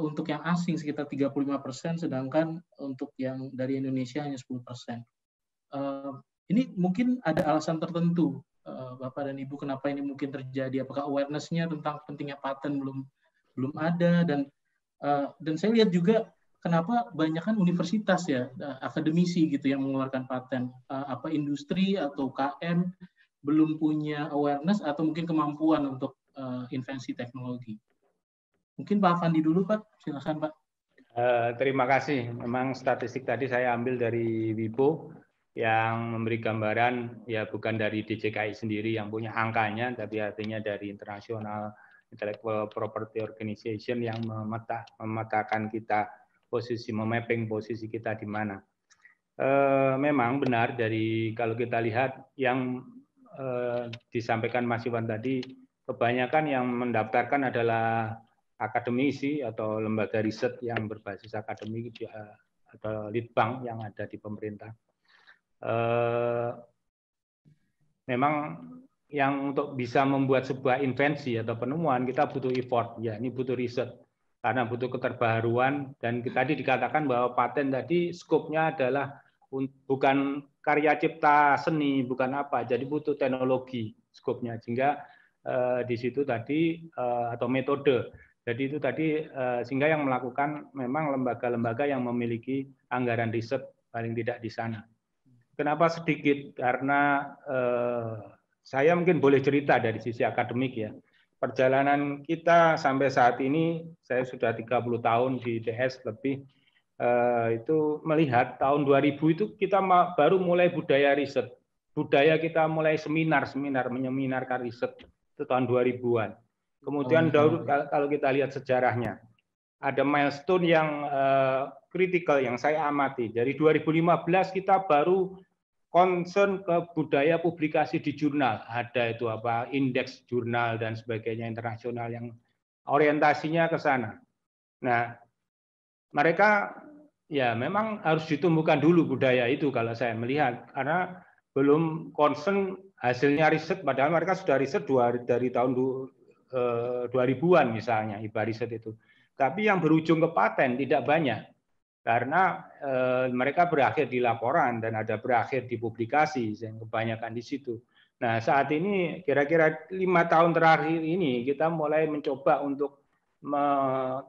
untuk yang asing sekitar 35%, persen, sedangkan untuk yang dari Indonesia hanya 10%. Uh, eh, ini mungkin ada alasan tertentu, uh, Bapak dan Ibu, kenapa ini mungkin terjadi? Apakah awarenessnya tentang pentingnya paten belum belum ada? Dan uh, dan saya lihat juga kenapa banyak kan universitas ya, akademisi gitu yang mengeluarkan paten. Uh, apa industri atau KM belum punya awareness atau mungkin kemampuan untuk uh, invensi teknologi? Mungkin Pak Fandi dulu Pak, silakan Pak. Uh, terima kasih. Memang statistik tadi saya ambil dari Wipo yang memberi gambaran ya bukan dari DJKI sendiri yang punya angkanya, tapi artinya dari International intellectual property organization yang memeta, memetakan kita posisi memapping posisi kita di mana. Eh, memang benar dari kalau kita lihat yang eh, disampaikan Mas Iwan tadi kebanyakan yang mendaftarkan adalah akademisi atau lembaga riset yang berbasis akademik eh, atau litbang yang ada di pemerintah. Eh, memang yang untuk bisa membuat sebuah invensi atau penemuan kita butuh effort, ya ini butuh riset karena butuh keterbaruan dan tadi dikatakan bahwa paten tadi skopnya adalah bukan karya cipta seni, bukan apa, jadi butuh teknologi skopnya sehingga eh, di situ tadi eh, atau metode jadi itu tadi eh, sehingga yang melakukan memang lembaga-lembaga yang memiliki anggaran riset paling tidak di sana. Kenapa sedikit? Karena eh, saya mungkin boleh cerita dari sisi akademik ya. Perjalanan kita sampai saat ini, saya sudah 30 tahun di DS lebih, eh, itu melihat tahun 2000 itu kita baru mulai budaya riset. Budaya kita mulai seminar-seminar, menyeminarkan riset itu tahun 2000-an. Kemudian oh, Daud iya. kalau kita lihat sejarahnya, ada milestone yang kritikal eh, uh, yang saya amati. Dari 2015 kita baru concern ke budaya publikasi di jurnal. Ada itu apa indeks jurnal dan sebagainya internasional yang orientasinya ke sana. Nah, mereka ya memang harus ditumbuhkan dulu budaya itu kalau saya melihat karena belum concern hasilnya riset padahal mereka sudah riset dua dari tahun 2000-an eh, misalnya riset itu. Tapi yang berujung ke paten tidak banyak karena eh, mereka berakhir di laporan dan ada berakhir di publikasi yang kebanyakan di situ. Nah saat ini kira-kira lima tahun terakhir ini kita mulai mencoba untuk me,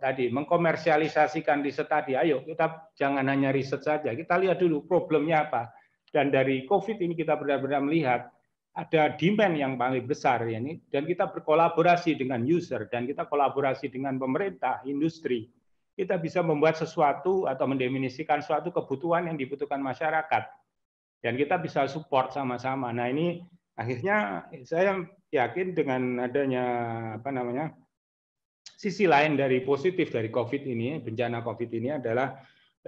tadi mengkomersialisasikan riset tadi. Ayo kita jangan hanya riset saja, kita lihat dulu problemnya apa. Dan dari COVID ini kita benar-benar melihat ada demand yang paling besar ya ini dan kita berkolaborasi dengan user dan kita kolaborasi dengan pemerintah, industri. Kita bisa membuat sesuatu atau mendefinisikan suatu kebutuhan yang dibutuhkan masyarakat. Dan kita bisa support sama-sama. Nah, ini akhirnya saya yakin dengan adanya apa namanya? sisi lain dari positif dari Covid ini, bencana Covid ini adalah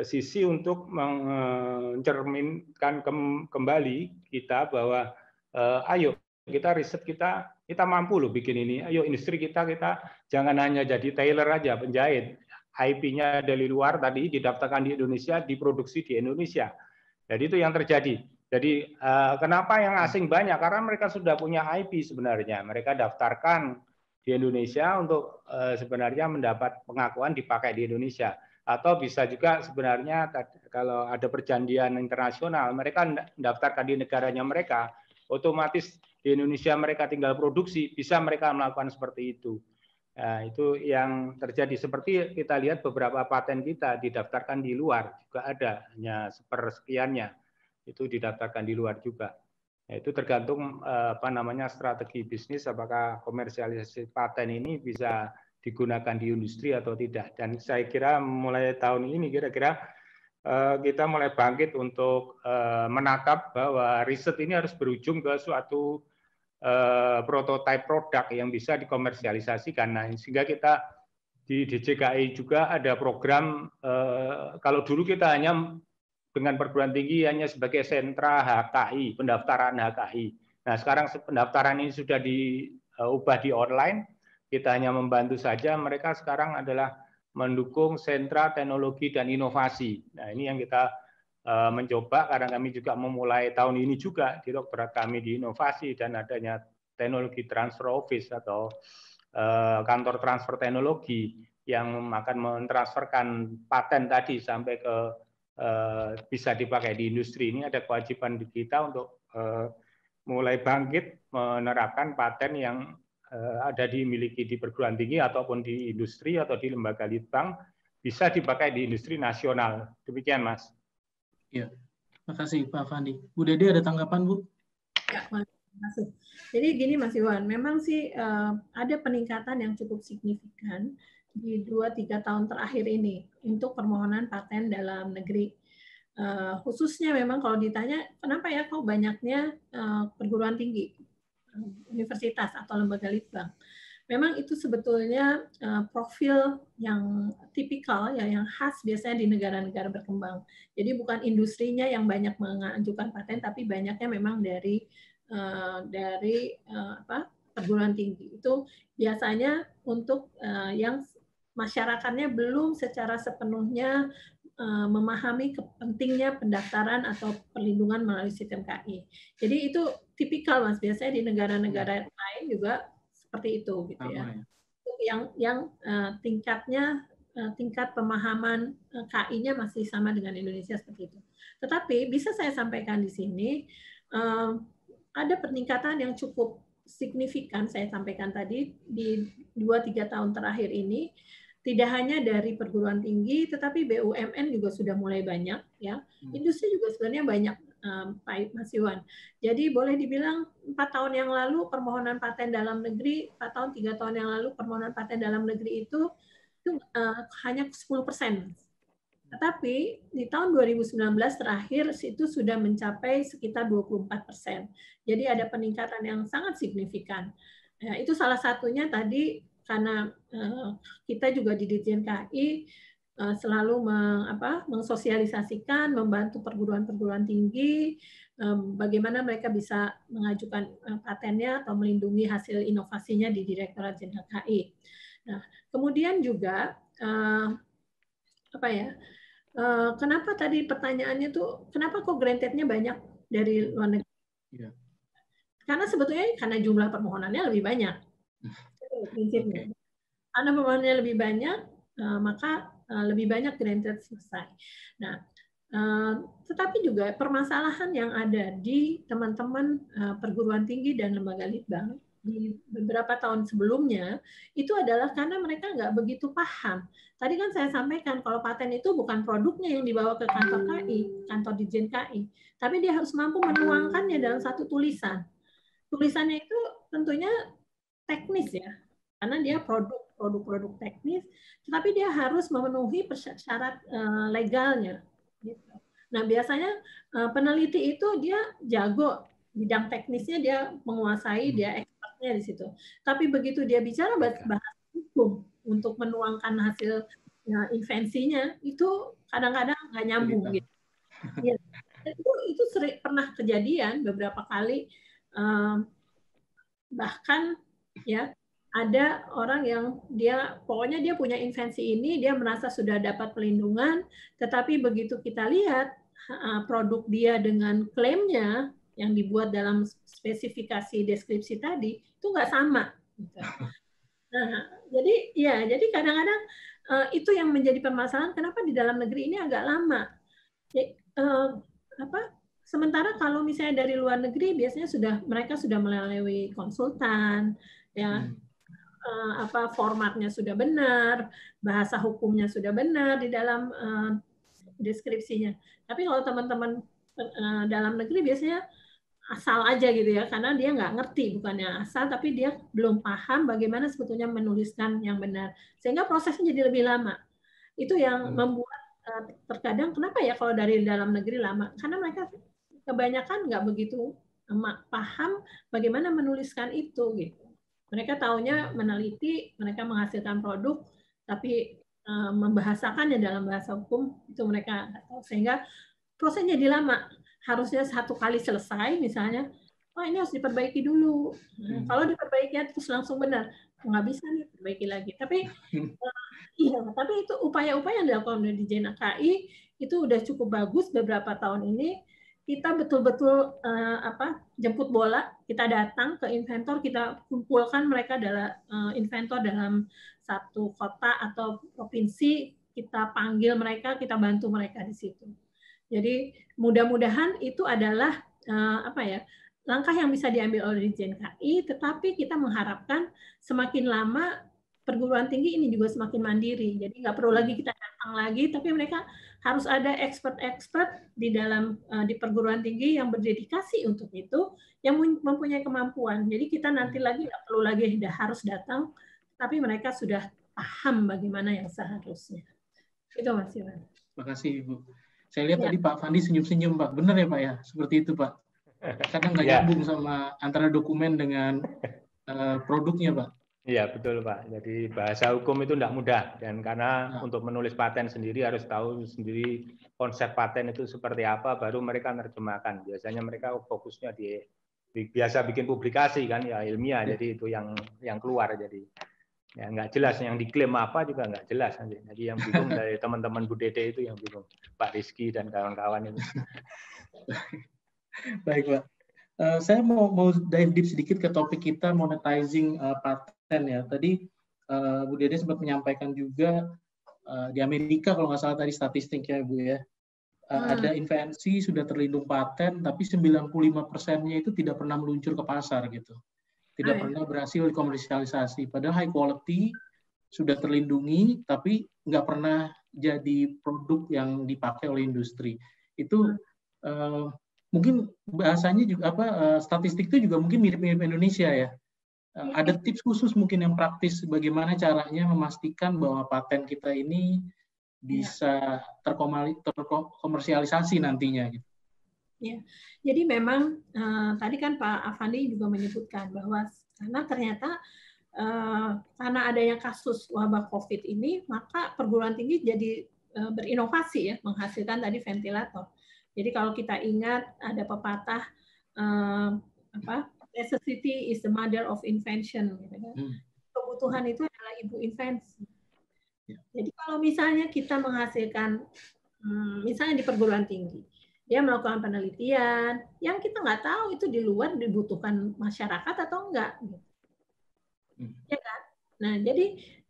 sisi untuk mencerminkan kembali kita bahwa Eh, ayo kita riset kita kita mampu loh bikin ini. Ayo industri kita kita jangan hanya jadi tailor aja penjahit. IP-nya dari luar tadi didaftarkan di Indonesia, diproduksi di Indonesia. Jadi itu yang terjadi. Jadi eh, kenapa yang asing banyak? Karena mereka sudah punya IP sebenarnya. Mereka daftarkan di Indonesia untuk eh, sebenarnya mendapat pengakuan dipakai di Indonesia. Atau bisa juga sebenarnya kalau ada perjanjian internasional, mereka daftarkan di negaranya mereka, otomatis di Indonesia mereka tinggal produksi, bisa mereka melakukan seperti itu. Nah, itu yang terjadi. Seperti kita lihat beberapa paten kita didaftarkan di luar juga ada, hanya sepersekiannya itu didaftarkan di luar juga. Nah, itu tergantung eh, apa namanya strategi bisnis, apakah komersialisasi paten ini bisa digunakan di industri atau tidak. Dan saya kira mulai tahun ini kira-kira Eh, kita mulai bangkit untuk eh, menangkap bahwa riset ini harus berujung ke suatu eh, prototipe produk yang bisa dikomersialisasikan. Nah, sehingga kita di DJKI juga ada program kalau dulu kita hanya dengan perguruan tinggi hanya sebagai sentra HKI, pendaftaran HKI. Nah, sekarang pendaftaran ini sudah diubah di online, kita hanya membantu saja mereka sekarang adalah mendukung sentra teknologi dan inovasi. Nah, ini yang kita eh, mencoba karena kami juga memulai tahun ini juga di dokter kami di inovasi dan adanya teknologi transfer office atau eh, kantor transfer teknologi yang akan mentransferkan paten tadi sampai ke eh, bisa dipakai di industri ini ada kewajiban di kita untuk mulai bangkit menerapkan paten yang Eh, ada dimiliki di perguruan tinggi ataupun di industri atau di lembaga litbang bisa dipakai di industri nasional. Demikian, Mas. Ya, kasih Pak Fandi. Bu Dede ada tanggapan, Bu? Ya, Jadi gini Mas Iwan, memang sih eh, ada peningkatan yang cukup signifikan di 2-3 tahun terakhir ini untuk permohonan paten dalam negeri. Eh, khususnya memang kalau ditanya kenapa ya kok banyaknya perguruan tinggi universitas atau lembaga litbang. Memang itu sebetulnya eh, profil yang tipikal ya yang khas biasanya di negara-negara berkembang. Jadi bukan industrinya yang banyak mengajukan paten tapi banyaknya memang dari eh, dari eh, apa? perguruan tinggi. Itu biasanya untuk yang masyarakatnya belum secara sepenuhnya memahami pentingnya pendaftaran atau perlindungan melalui sistem KI. Jadi itu tipikal mas biasanya di negara-negara iya. lain juga seperti itu gitu ya. ya. Yang yang uh, tingkatnya uh, tingkat pemahaman uh, eh, KI-nya masih sama dengan Indonesia seperti itu. Tetapi bisa saya sampaikan di sini uh, ada peningkatan yang cukup signifikan saya sampaikan tadi di 2-3 tahun terakhir ini tidak hanya dari perguruan tinggi tetapi BUMN juga sudah mulai banyak ya hmm. industri juga sebenarnya banyak Pak Mas Iwan. Jadi boleh dibilang empat tahun yang lalu permohonan paten dalam negeri, empat tahun tiga tahun yang lalu permohonan paten dalam negeri itu itu uh, hanya 10 persen. Tetapi di tahun 2019 terakhir itu sudah mencapai sekitar 24 persen. Jadi ada peningkatan yang sangat signifikan. Ya, itu salah satunya tadi karena uh, kita juga di Ditjen Eh, selalu meng, apa, mensosialisasikan, membantu perguruan-perguruan tinggi, bagaimana mereka bisa mengajukan eh, patennya atau melindungi hasil inovasinya di Direktorat Jenderal KI. Nah, kemudian juga eh, apa ya? Kenapa tadi pertanyaannya tuh kenapa kok grantednya banyak dari luar negeri? Ya. Karena sebetulnya karena jumlah permohonannya lebih banyak. Prinsipnya. Okay. Karena permohonannya lebih banyak, maka Eh, lebih banyak granted selesai. Nah, eh, tetapi juga permasalahan yang ada di teman-teman eh, perguruan tinggi dan lembaga litbang di beberapa tahun sebelumnya itu adalah karena mereka nggak begitu paham. Tadi kan saya sampaikan kalau paten itu bukan produknya yang dibawa ke kantor KI, kantor dijen KI, tapi dia harus mampu menuangkannya dalam satu tulisan. Tulisannya itu tentunya teknis ya, karena dia produk produk-produk teknis, tetapi dia harus memenuhi syarat eh, legalnya. Gitu. Nah biasanya eh, peneliti itu dia jago bidang teknisnya dia menguasai, hmm. dia expertnya di situ. Tapi begitu dia bicara bahasa hukum untuk menuangkan hasil eh, invensinya itu kadang-kadang nggak nyambung gitu. Ya. Itu itu sering, pernah kejadian beberapa kali bahkan ya ada orang yang dia pokoknya dia punya invensi ini dia merasa sudah dapat pelindungan tetapi begitu kita lihat produk dia dengan klaimnya yang dibuat dalam spesifikasi deskripsi tadi itu nggak sama nah jadi ya jadi kadang-kadang eh, itu yang menjadi permasalahan kenapa di dalam negeri ini agak lama ya, eh, apa Sementara kalau misalnya dari luar negeri biasanya sudah mereka sudah melalui konsultan ya hmm uh, apa formatnya sudah benar, bahasa hukumnya sudah benar di dalam uh, deskripsinya. Tapi kalau teman-teman uh, dalam negeri biasanya asal aja gitu ya, karena dia nggak ngerti bukannya asal, tapi dia belum paham bagaimana sebetulnya menuliskan yang benar, sehingga prosesnya jadi lebih lama. Itu yang hmm. membuat terkadang kenapa ya kalau dari dalam negeri lama, karena mereka kebanyakan nggak begitu paham bagaimana menuliskan itu gitu. Mereka tahunya hmm. meneliti, mereka menghasilkan produk, tapi e, membahasakannya dalam bahasa hukum itu mereka nggak tahu. Sehingga prosesnya jadi lama. Harusnya satu kali selesai misalnya, oh ini harus diperbaiki dulu. hmm. Kalau diperbaiki terus langsung benar, oh, nggak bisa nih perbaiki lagi. Tapi uh, iya, tapi itu upaya-upaya yang dilakukan oleh Dijen AKI itu udah cukup bagus beberapa tahun ini kita betul-betul uh, apa jemput bola kita datang ke inventor kita kumpulkan mereka dalam uh, eh, inventor dalam satu kota atau provinsi kita panggil mereka kita bantu mereka di situ jadi mudah-mudahan itu adalah uh, apa ya langkah yang bisa diambil oleh Dirjen tetapi kita mengharapkan semakin lama perguruan tinggi ini juga semakin mandiri jadi nggak perlu lagi kita datang lagi tapi mereka harus ada expert-expert di dalam eh, di perguruan tinggi yang berdedikasi untuk itu, yang mempunyai kemampuan. Jadi kita nanti lagi nggak perlu lagi harus datang, tapi mereka sudah paham bagaimana yang seharusnya. Itu Mas Iwan. Terima kasih Ibu. Saya lihat ya. tadi Pak Fandi senyum-senyum Pak. Benar ya Pak ya? Seperti itu Pak. Kadang nggak ya. nyambung sama antara dokumen dengan eh, produknya Pak. Iya betul Pak. Jadi bahasa hukum itu tidak mudah dan karena ya. untuk menulis paten sendiri harus tahu sendiri konsep paten itu seperti apa, baru mereka menerjemahkan. Biasanya mereka fokusnya di, biasa bikin publikasi kan ya ilmiah, iya. jadi itu yang yang keluar jadi ya nggak jelas yang diklaim apa juga nggak jelas nanti. Jadi yang bingung dari teman-teman Bu Dede itu yang bingung Pak Rizky dan kawan-kawan itu. Baik Pak. Uh, saya mau mau dive deep sedikit ke topik kita monetizing uh, eh, patent ya. Tadi uh, Bu Dede sempat menyampaikan juga uh, di Amerika kalau nggak salah tadi statistiknya Bu ya. Uh, hmm. Ada invensi sudah terlindung paten, tapi 95 persennya itu tidak pernah meluncur ke pasar gitu, tidak oh, iya. pernah berhasil komersialisasi Padahal high quality sudah terlindungi, tapi nggak pernah jadi produk yang dipakai oleh industri. Itu uh, mungkin bahasanya juga apa uh, statistik itu juga mungkin mirip-mirip Indonesia ya Eh, ada tips khusus mungkin yang praktis bagaimana caranya memastikan bahwa paten kita ini bisa terkomersialisasi nantinya gitu. Ya, jadi memang uh, tadi kan Pak Afandi juga menyebutkan bahwa karena ternyata uh, karena adanya kasus wabah COVID ini, maka perguruan tinggi jadi uh, berinovasi ya, menghasilkan tadi ventilator. Jadi kalau kita ingat ada pepatah uh, apa necessity is the mother of invention. Gitu kan. hmm. Kebutuhan itu adalah ibu invensi. Yeah. Jadi kalau misalnya kita menghasilkan, hmm, misalnya di perguruan tinggi, dia melakukan penelitian yang kita nggak tahu itu di luar dibutuhkan masyarakat atau enggak. Gitu. Hmm. Ya kan? Nah, jadi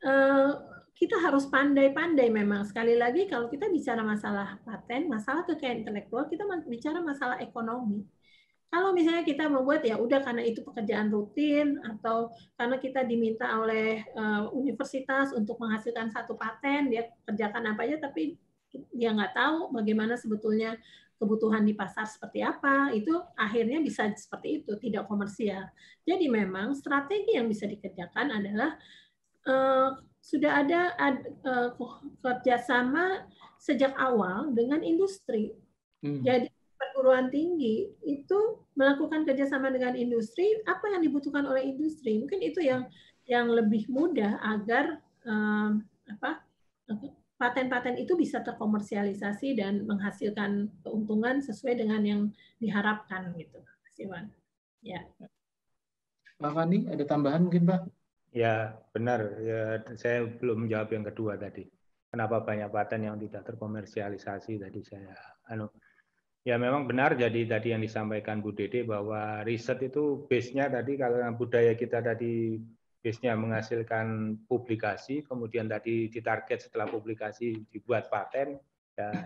eh, kita harus pandai-pandai memang. Sekali lagi, kalau kita bicara masalah paten, masalah kekayaan intelektual, kita bicara masalah ekonomi. Kalau misalnya kita membuat ya udah karena itu pekerjaan rutin atau karena kita diminta oleh uh, universitas untuk menghasilkan satu paten, dia kerjakan apa aja tapi dia nggak tahu bagaimana sebetulnya kebutuhan di pasar seperti apa, itu akhirnya bisa seperti itu, tidak komersial. Jadi memang strategi yang bisa dikerjakan adalah uh, sudah ada ad, eh, kerjasama sejak awal dengan industri. Hmm. Jadi perguruan tinggi itu melakukan kerjasama dengan industri, apa yang dibutuhkan oleh industri? Mungkin itu yang yang lebih mudah agar um, apa paten-paten itu bisa terkomersialisasi dan menghasilkan keuntungan sesuai dengan yang diharapkan gitu, Mas Ya. Pak Fani, ada tambahan mungkin Pak? Ya, benar. Ya, saya belum menjawab yang kedua tadi. Kenapa banyak paten yang tidak terkomersialisasi tadi saya anu Ya memang benar jadi tadi yang disampaikan Bu Dede bahwa riset itu base-nya tadi kalau budaya kita tadi base-nya menghasilkan publikasi, kemudian tadi ditarget setelah publikasi dibuat paten.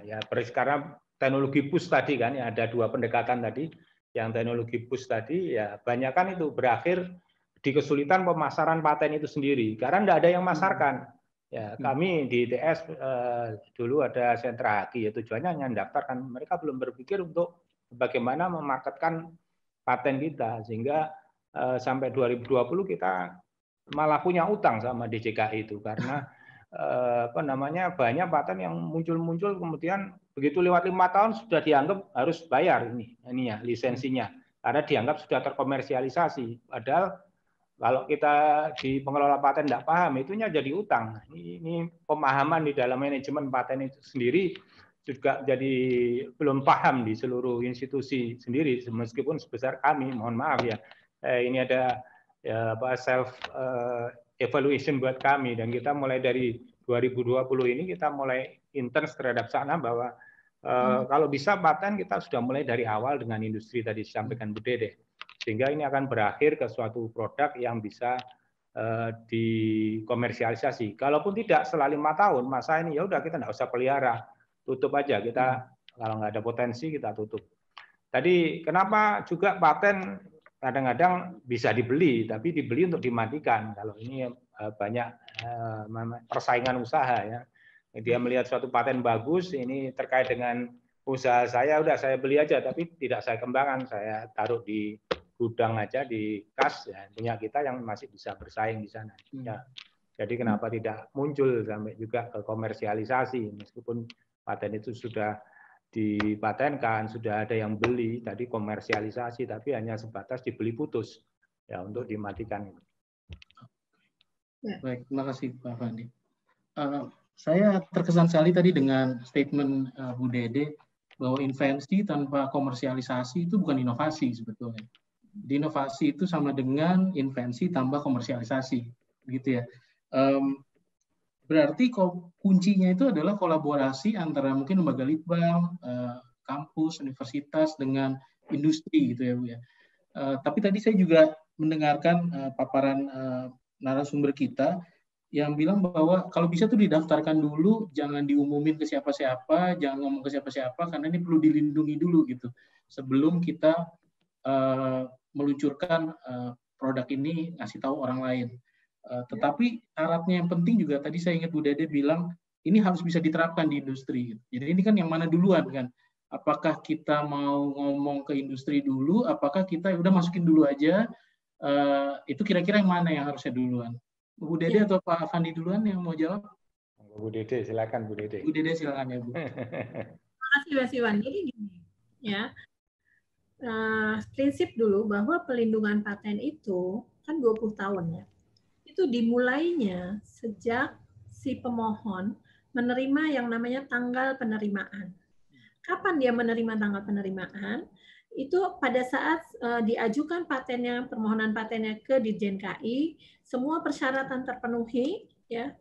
Ya, ya sekarang teknologi push tadi kan, ya ada dua pendekatan tadi. Yang teknologi push tadi ya banyak kan itu berakhir di kesulitan pemasaran paten itu sendiri karena tidak ada yang masarkan Ya, hmm. kami di ITS eh, dulu ada sentra haki ya tujuannya hanya mendaftarkan. Mereka belum berpikir untuk bagaimana memarketkan paten kita sehingga eh, sampai 2020 kita malah punya utang sama DJKI itu karena eh, apa namanya banyak paten yang muncul-muncul kemudian begitu lewat lima tahun sudah dianggap harus bayar ini ini ya lisensinya hmm. karena dianggap sudah terkomersialisasi padahal kalau kita di pengelola paten tidak paham, itunya jadi utang. Ini pemahaman di dalam manajemen paten itu sendiri juga jadi belum paham di seluruh institusi sendiri, meskipun sebesar kami, mohon maaf ya. Eh, ini ada ya, self eh, evaluation buat kami dan kita mulai dari 2020 ini kita mulai intens terhadap sana bahwa eh, hmm. kalau bisa paten kita sudah mulai dari awal dengan industri tadi disampaikan Bu Dede sehingga ini akan berakhir ke suatu produk yang bisa eh, dikomersialisasi. Kalaupun tidak setelah lima tahun masa ini ya udah kita nggak usah pelihara, tutup aja kita hmm. kalau nggak ada potensi kita tutup. Tadi kenapa juga paten kadang-kadang bisa dibeli, tapi dibeli untuk dimatikan. Kalau ini eh, banyak eh, persaingan usaha ya. Dia melihat suatu paten bagus, ini terkait dengan usaha saya, udah saya beli aja, tapi tidak saya kembangkan, saya taruh di gudang aja di kas ya punya kita yang masih bisa bersaing di sana. Hmm. Ya. Jadi kenapa tidak muncul sampai juga ke komersialisasi meskipun paten itu sudah dipatenkan, sudah ada yang beli tadi komersialisasi tapi hanya sebatas dibeli putus ya untuk dimatikan. Ya. Baik, terima kasih Pak Fandi. Uh, saya terkesan sekali tadi dengan statement uh, Bu Dede bahwa invensi tanpa komersialisasi itu bukan inovasi sebetulnya. Jadi inovasi itu sama dengan invensi tambah komersialisasi, gitu ya. Um, berarti kuncinya itu adalah kolaborasi antara mungkin lembaga litbang, uh, kampus, universitas dengan industri, gitu ya bu ya. Uh, tapi tadi saya juga mendengarkan uh, paparan uh, narasumber kita yang bilang bahwa kalau bisa tuh didaftarkan dulu, jangan diumumin ke siapa-siapa, jangan ngomong ke siapa-siapa karena ini perlu dilindungi dulu gitu sebelum kita meluncurkan uh, produk ini ngasih tahu orang lain. Uh, tetapi syaratnya yang penting juga tadi saya ingat Bu Dede bilang ini harus bisa diterapkan di industri. Jadi ini kan yang mana duluan kan? Apakah kita mau ngomong ke industri dulu? Apakah kita ya udah masukin dulu aja? Uh, itu kira-kira yang mana yang harusnya duluan? Bu Dede ya. atau Pak Fandi duluan yang mau jawab? Bu Dede, silakan Bu Dede. Bu Dede silakan ya Bu. Terima kasih Mas Iwan. Jadi gini, ya uh, prinsip dulu bahwa pelindungan paten itu kan 20 tahun ya. Itu dimulainya sejak si pemohon menerima yang namanya tanggal penerimaan. Kapan dia menerima tanggal penerimaan? Itu pada saat uh, diajukan patennya, permohonan patennya ke Dirjen KI, semua persyaratan terpenuhi, ya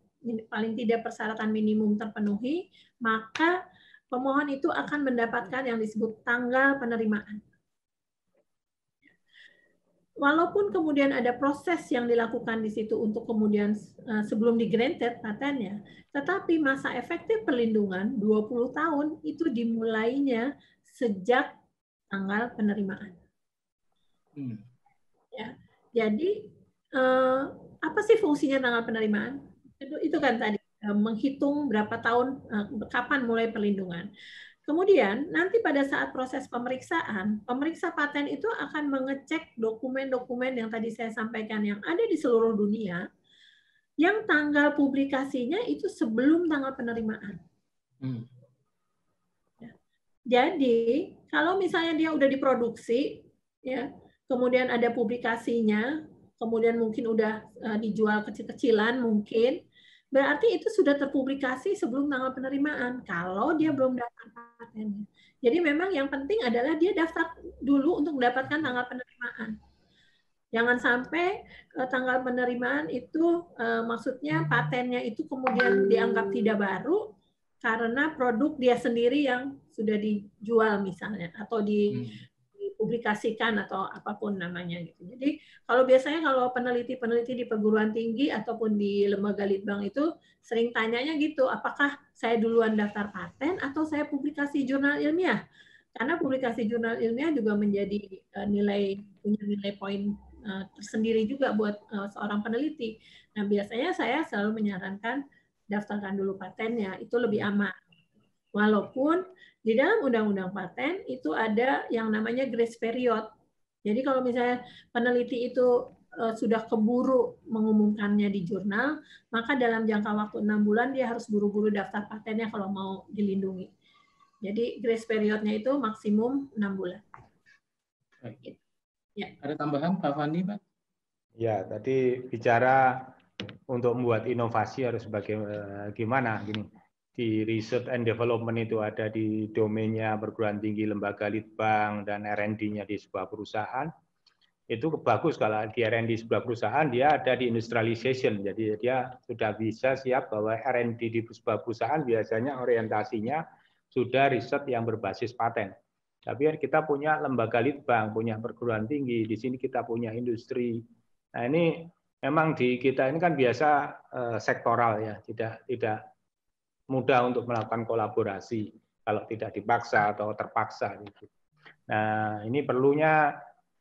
paling tidak persyaratan minimum terpenuhi, maka pemohon itu akan mendapatkan yang disebut tanggal penerimaan walaupun kemudian ada proses yang dilakukan di situ untuk kemudian eh, sebelum di granted patennya, tetapi masa efektif perlindungan 20 tahun itu dimulainya sejak tanggal penerimaan. Hmm. Ya, jadi eh, apa sih fungsinya tanggal penerimaan? Itu, itu kan tadi eh, menghitung berapa tahun eh, kapan mulai perlindungan. Kemudian nanti pada saat proses pemeriksaan, pemeriksa paten itu akan mengecek dokumen-dokumen yang tadi saya sampaikan yang ada di seluruh dunia, yang tanggal publikasinya itu sebelum tanggal penerimaan. Hmm. Ya. Jadi kalau misalnya dia udah diproduksi, ya, kemudian ada publikasinya, kemudian mungkin udah eh, dijual kecil-kecilan mungkin, berarti itu sudah terpublikasi sebelum tanggal penerimaan kalau dia hmm. belum daftar patennya. Jadi memang yang penting adalah dia daftar dulu untuk mendapatkan hmm. tanggal penerimaan. Jangan sampai uh, tanggal penerimaan itu uh, maksudnya hmm. patennya itu kemudian dianggap tidak baru karena produk dia sendiri yang sudah dijual misalnya atau di publikasikan atau apapun namanya gitu. Jadi kalau biasanya kalau peneliti-peneliti di perguruan tinggi ataupun di lembaga litbang itu sering tanyanya gitu, apakah saya duluan daftar paten atau saya publikasi jurnal ilmiah? Karena publikasi jurnal ilmiah juga menjadi eh, nilai punya nilai poin eh, tersendiri juga buat eh, seorang peneliti. Nah, biasanya saya selalu menyarankan daftarkan dulu patennya, itu lebih hmm. aman. Walaupun di dalam undang-undang paten itu ada yang namanya grace period. Jadi kalau misalnya peneliti itu eh, sudah keburu mengumumkannya di jurnal, maka dalam jangka waktu enam bulan dia harus buru-buru daftar patennya kalau mau dilindungi. Jadi grace periodnya itu maksimum enam bulan. Ya. Ada tambahan Pak Fandi, Pak? Ya, tadi bicara untuk membuat inovasi harus bagaimana eh, gini di research and development itu ada di domainnya perguruan tinggi lembaga litbang dan R&D-nya di sebuah perusahaan itu bagus kalau di R&D sebuah perusahaan dia ada di industrialization jadi dia sudah bisa siap bahwa R&D di sebuah perusahaan biasanya orientasinya sudah riset yang berbasis paten tapi kita punya lembaga litbang punya perguruan tinggi di sini kita punya industri nah ini memang di kita ini kan biasa eh, sektoral ya tidak tidak mudah untuk melakukan kolaborasi kalau tidak dipaksa atau terpaksa gitu. Nah, ini perlunya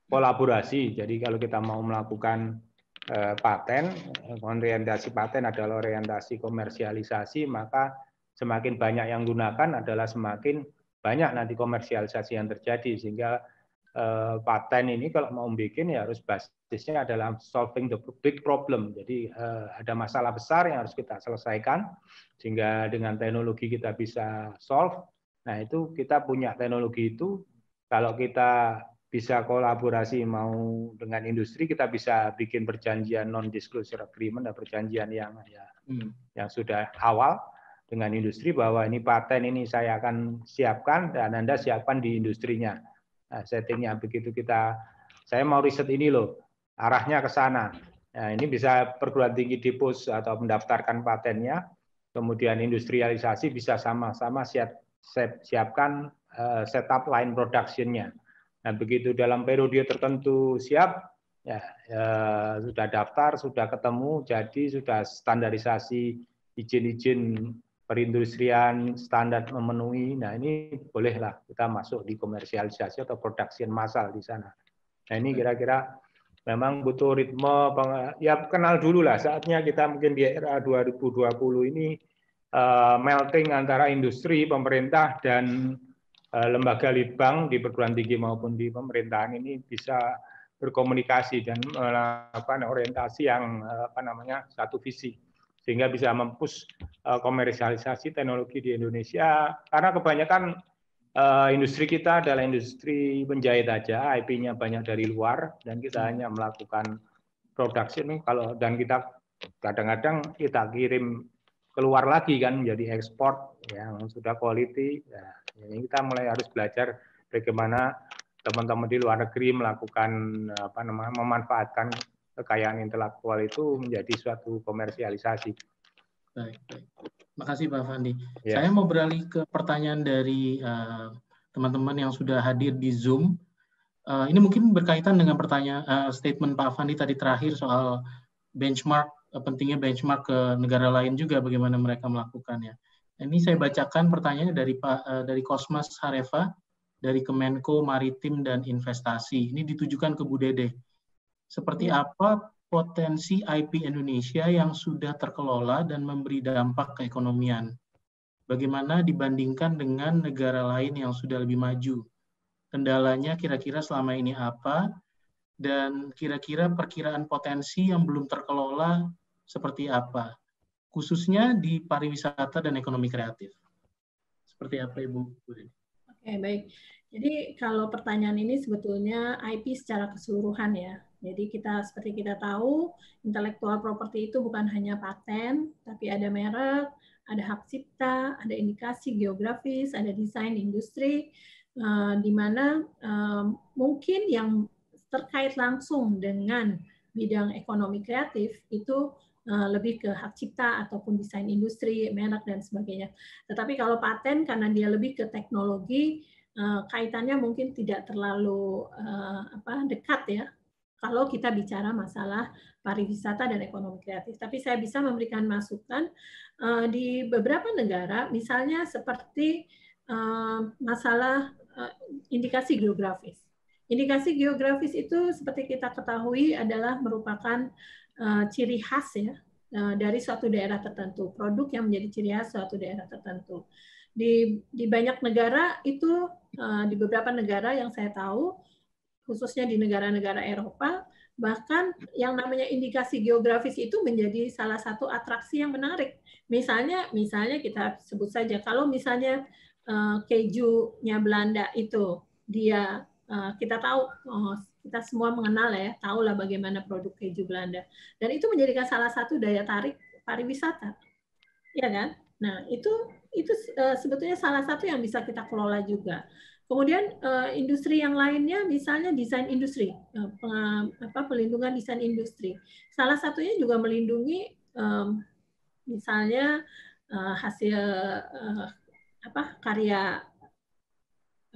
kolaborasi. Jadi kalau kita mau melakukan eh, paten, orientasi paten adalah orientasi komersialisasi, maka semakin banyak yang gunakan adalah semakin banyak nanti komersialisasi yang terjadi sehingga Eh, paten ini kalau mau bikin ya harus basisnya adalah solving the big problem. Jadi eh, ada masalah besar yang harus kita selesaikan sehingga dengan teknologi kita bisa solve. Nah, itu kita punya teknologi itu kalau kita bisa kolaborasi mau dengan industri kita bisa bikin perjanjian non disclosure agreement dan perjanjian yang ya, hmm. yang sudah awal dengan industri bahwa ini paten ini saya akan siapkan dan Anda siapkan di industrinya Nah, settingnya begitu kita saya mau riset ini loh, arahnya ke sana. Nah, ini bisa perguruan tinggi dipus atau mendaftarkan patennya, kemudian industrialisasi bisa sama-sama siap, siap, siapkan uh, setup line productionnya. Nah, begitu dalam periode tertentu siap, ya, uh, sudah daftar, sudah ketemu, jadi sudah standarisasi izin-izin perindustrian standar memenuhi. Nah, ini bolehlah kita masuk di komersialisasi atau production massal di sana. Nah, ini kira-kira memang butuh ritme ya kenal dulu lah saatnya kita mungkin di era 2020 ini eh, melting antara industri, pemerintah dan eh, lembaga litbang di perguruan tinggi maupun di pemerintahan ini bisa berkomunikasi dan melakukan eh, nah, orientasi yang apa namanya satu visi sehingga bisa mempush eh, komersialisasi teknologi di Indonesia karena kebanyakan eh, industri kita adalah industri penjahit saja IP-nya banyak dari luar dan kita hanya melakukan production kalau dan kita kadang-kadang kita kirim keluar lagi kan menjadi ekspor yang sudah quality ya, ini kita mulai harus belajar bagaimana teman-teman di luar negeri melakukan apa namanya memanfaatkan kekayaan intelektual itu menjadi suatu komersialisasi. Baik, baik. Makasih Pak Fandi. Ya. Saya mau beralih ke pertanyaan dari eh, teman-teman uh, yang sudah hadir di Zoom. Uh, ini mungkin berkaitan dengan pertanyaan uh, statement Pak Fandi tadi terakhir soal benchmark uh, pentingnya benchmark ke negara lain juga bagaimana mereka melakukannya. Ini saya bacakan pertanyaannya dari Pak uh, dari Kosmas Hareva dari Kemenko Maritim dan Investasi. Ini ditujukan ke Bu Dede seperti iya. apa potensi IP Indonesia yang sudah terkelola dan memberi dampak keekonomian. Bagaimana dibandingkan dengan negara lain yang sudah lebih maju? Kendalanya kira-kira selama ini apa? Dan kira-kira perkiraan potensi yang belum terkelola seperti apa? Khususnya di pariwisata dan ekonomi kreatif. Seperti apa Ibu? Oke, baik. Jadi kalau pertanyaan ini sebetulnya IP secara keseluruhan ya, jadi kita seperti kita tahu, intelektual properti itu bukan hanya paten, tapi ada merek, ada hak cipta, ada indikasi geografis, ada desain industri, uh, di mana uh, mungkin yang terkait langsung dengan bidang ekonomi kreatif itu eh, lebih ke hak cipta ataupun desain industri, merek dan sebagainya. Tetapi kalau paten karena dia lebih ke teknologi, kaitannya mungkin tidak terlalu apa dekat ya kalau kita bicara masalah pariwisata dan ekonomi kreatif. Tapi saya bisa memberikan masukan eh, di beberapa negara, misalnya seperti eh, masalah eh, indikasi geografis. Indikasi geografis itu seperti kita ketahui adalah merupakan ciri khas ya dari suatu daerah tertentu, produk yang menjadi ciri khas suatu daerah tertentu. Di, di banyak negara itu di beberapa negara yang saya tahu khususnya di negara-negara Eropa, bahkan yang namanya indikasi geografis itu menjadi salah satu atraksi yang menarik. Misalnya, misalnya kita sebut saja kalau misalnya eh, kejunya Belanda itu dia eh, kita tahu oh, kita semua mengenal ya, tahulah bagaimana produk keju Belanda. Dan itu menjadikan salah satu daya tarik pariwisata. Ya kan? Nah, itu itu eh, sebetulnya salah satu yang bisa kita kelola juga. Kemudian eh, industri yang lainnya misalnya desain industri, eh, apa pelindungan desain industri. Salah satunya juga melindungi misalnya eh, hasil apa karya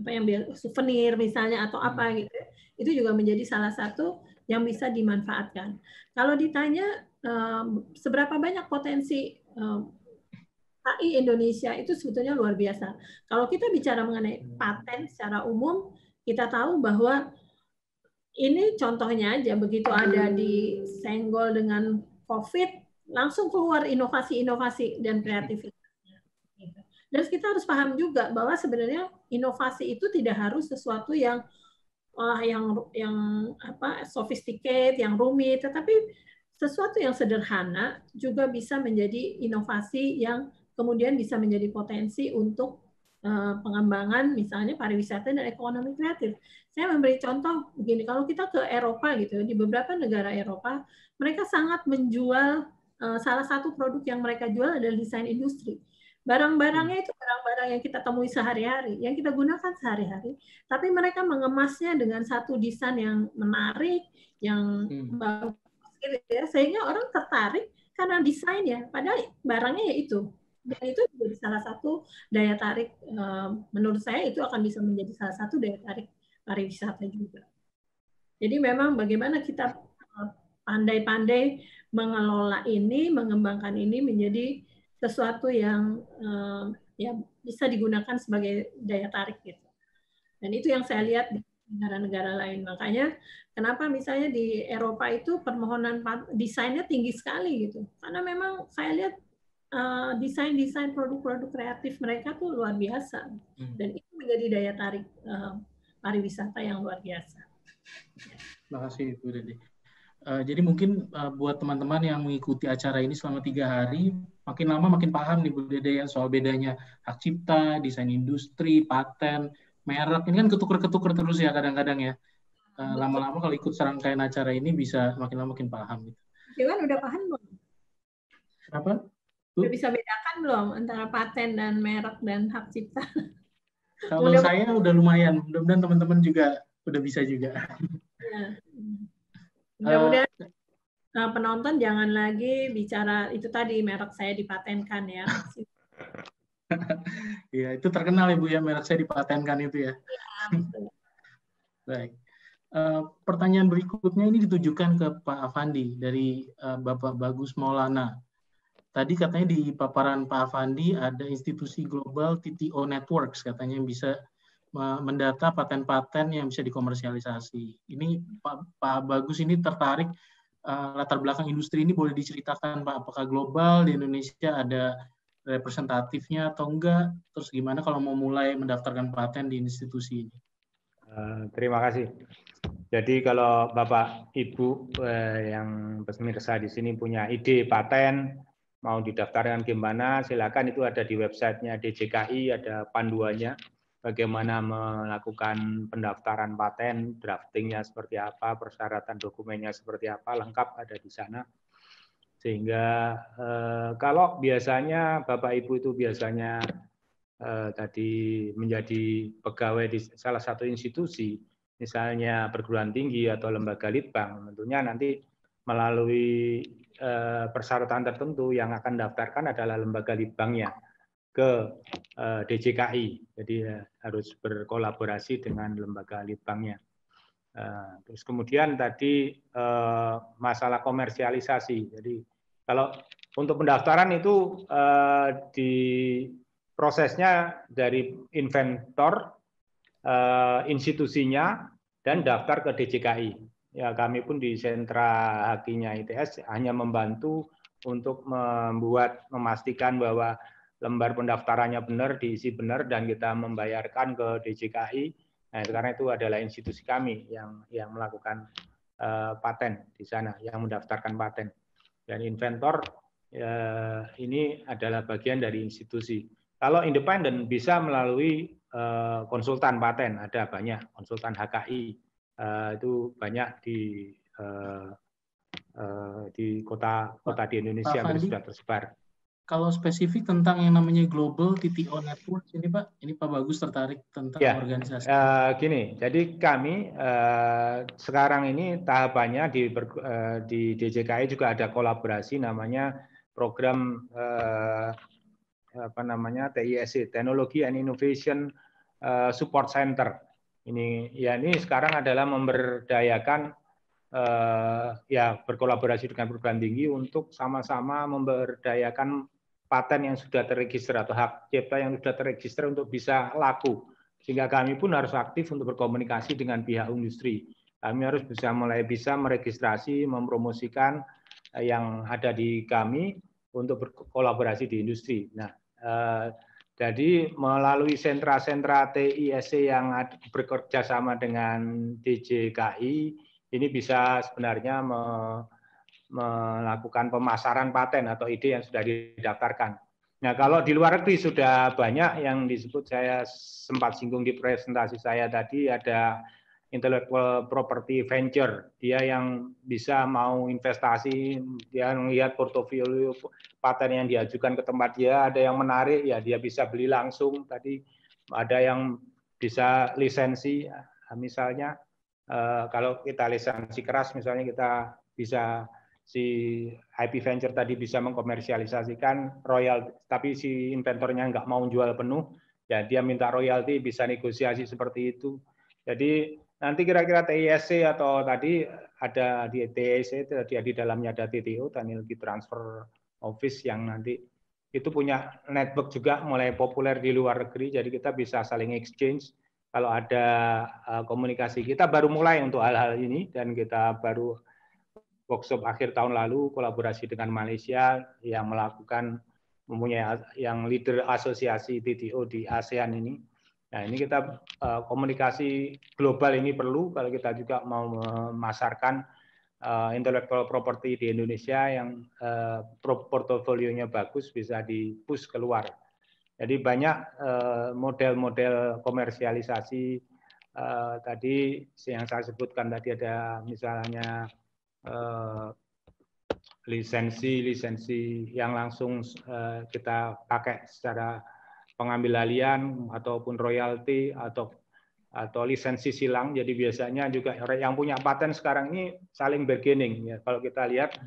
apa yang souvenir misalnya atau apa hmm. gitu. Ya. Itu juga menjadi salah satu yang bisa dimanfaatkan. Kalau ditanya seberapa banyak potensi KI Indonesia itu sebetulnya luar biasa. Kalau kita bicara mengenai hmm. paten secara umum, kita tahu bahwa ini contohnya aja begitu ada hmm. di senggol dengan COVID, langsung keluar inovasi-inovasi dan kreativitas. Gitu. Dan kita harus paham juga bahwa sebenarnya inovasi itu tidak harus sesuatu yang wah yang yang apa sophisticated, yang rumit, tetapi sesuatu yang sederhana juga bisa menjadi inovasi yang kemudian bisa menjadi potensi untuk eh, pengembangan misalnya pariwisata dan ekonomi kreatif. Saya memberi contoh begini, kalau kita ke Eropa gitu, di beberapa negara Eropa, mereka sangat menjual eh, salah satu produk yang mereka jual adalah desain industri. Barang-barangnya itu barang-barang yang kita temui sehari-hari, yang kita gunakan sehari-hari, tapi mereka mengemasnya dengan satu desain yang menarik, yang hmm. Gitu ya, sehingga orang tertarik karena desainnya, padahal barangnya ya itu dan itu menjadi salah satu daya tarik eh, menurut saya itu akan bisa menjadi salah satu daya tarik pariwisata juga. Jadi memang bagaimana kita eh, pandai-pandai mengelola ini, mengembangkan ini menjadi sesuatu yang eh, ya bisa digunakan sebagai daya tarik gitu. Dan itu yang saya lihat di negara-negara lain. Makanya kenapa misalnya di Eropa itu permohonan desainnya tinggi sekali gitu. Karena memang saya lihat desain eh, desain-desain produk-produk kreatif mereka tuh luar biasa hmm. dan itu menjadi daya tarik uh, pariwisata yang luar biasa. Terima kasih Bu Dede. Uh, jadi mungkin uh, buat teman-teman yang mengikuti acara ini selama tiga hari, makin lama makin paham nih Bu Dede ya soal bedanya hak cipta, desain industri, paten, merek. Ini kan ketuker-ketuker terus ya kadang-kadang ya. lama-lama kalau ikut serangkaian acara ini bisa makin lama makin paham Jangan gitu. udah paham belum? Kenapa? Udah bisa bedakan belum antara paten dan merek dan hak cipta? Kalau udah saya udah lumayan. Mudah-mudahan teman-teman juga udah bisa juga. Ya. Mudah-mudahan uh, penonton jangan lagi bicara itu tadi merek saya dipatenkan ya. Iya, itu terkenal Ibu ya merek saya dipatenkan itu ya. Iya, Baik. Eh, pertanyaan berikutnya ini ditujukan ke Pak Avandi dari Bapak Bagus Maulana. Tadi katanya di paparan Pak Avandi ada institusi global TTO Networks katanya yang bisa mendata paten-paten yang bisa dikomersialisasi. Ini Pak, Pak Bagus ini tertarik uh, latar belakang industri ini boleh diceritakan Pak apakah global di Indonesia ada representatifnya atau enggak? Terus gimana kalau mau mulai mendaftarkan paten di institusi ini? Uh, terima kasih. Jadi kalau Bapak Ibu uh, yang pemirsa di sini punya ide paten mau didaftarkan gimana silakan itu ada di websitenya DJKI ada panduannya bagaimana melakukan pendaftaran paten draftingnya seperti apa persyaratan dokumennya seperti apa lengkap ada di sana sehingga eh, kalau biasanya bapak ibu itu biasanya eh, tadi menjadi pegawai di salah satu institusi misalnya perguruan tinggi atau lembaga litbang tentunya nanti melalui Eh, persyaratan tertentu yang akan daftarkan adalah lembaga litbangnya ke eh, DJKI. Jadi eh, harus berkolaborasi dengan lembaga litbangnya. terus kemudian tadi masalah komersialisasi. Jadi kalau untuk pendaftaran itu di prosesnya dari inventor, institusinya, dan daftar ke DJKI ya kami pun di sentra hakinya ITS hanya membantu untuk membuat memastikan bahwa lembar pendaftarannya benar, diisi benar dan kita membayarkan ke DJKI. Nah, karena itu adalah institusi kami yang yang melakukan uh, paten di sana, yang mendaftarkan paten. Dan inventor uh, ini adalah bagian dari institusi. Kalau independen bisa melalui eh, konsultan paten, ada banyak konsultan HKI uh, itu banyak di uh, uh, di kota-kota di Indonesia yang sudah tersebar. Kalau spesifik tentang yang namanya Global TTO Network ini Pak, ini Pak Bagus tertarik tentang ya, organisasi. Uh, gini, jadi kami uh, sekarang ini tahapannya di uh, di DJKI juga ada kolaborasi namanya program uh, apa namanya TISC e, Technology and Innovation uh, Support Center ini ya ini sekarang adalah memberdayakan eh, ya berkolaborasi dengan perguruan tinggi untuk sama-sama memberdayakan paten yang sudah terregister atau hak cipta yang sudah terregister untuk bisa laku. Sehingga kami pun harus aktif untuk berkomunikasi dengan pihak industri. Kami harus bisa mulai bisa meregistrasi, mempromosikan eh, yang ada di kami untuk berkolaborasi di industri. Nah, eh, jadi melalui sentra-sentra TISC yang bekerja sama dengan DJKI ini bisa sebenarnya me, melakukan pemasaran paten atau ide yang sudah didaftarkan. Nah, kalau di luar negeri sudah banyak yang disebut saya sempat singgung di presentasi saya tadi ada intellectual property venture, dia yang bisa mau investasi, dia melihat portofolio paten yang diajukan ke tempat dia, ada yang menarik ya dia bisa beli langsung tadi, ada yang bisa lisensi eh, misalnya eh, kalau kita lisensi keras misalnya kita bisa si IP venture tadi bisa mengkomersialisasikan royal tapi si inventornya nggak mau jual penuh ya dia minta royalti bisa negosiasi seperti itu. Jadi nanti kira-kira TISC atau tadi ada di TISC tadi di dalamnya ada TTO dan transfer office yang nanti itu punya network juga mulai populer di luar negeri, jadi kita bisa saling exchange. Kalau ada eh, komunikasi, kita baru mulai untuk hal-hal ini dan kita baru workshop akhir tahun lalu kolaborasi dengan Malaysia yang melakukan mempunyai yang leader asosiasi TTO di ASEAN ini. Nah, ini kita eh, komunikasi global ini perlu kalau kita juga mau memasarkan uh, intellectual property di Indonesia yang uh, portofolionya bagus bisa di push keluar. Jadi banyak eh, model-model uh, komersialisasi uh, tadi yang saya sebutkan tadi ada misalnya lisensi lisensi lisensi yang langsung uh, kita pakai secara pengambil alian ataupun royalti atau atau lisensi silang. Jadi biasanya juga yang punya paten sekarang ini saling bargaining. Ya, kalau kita lihat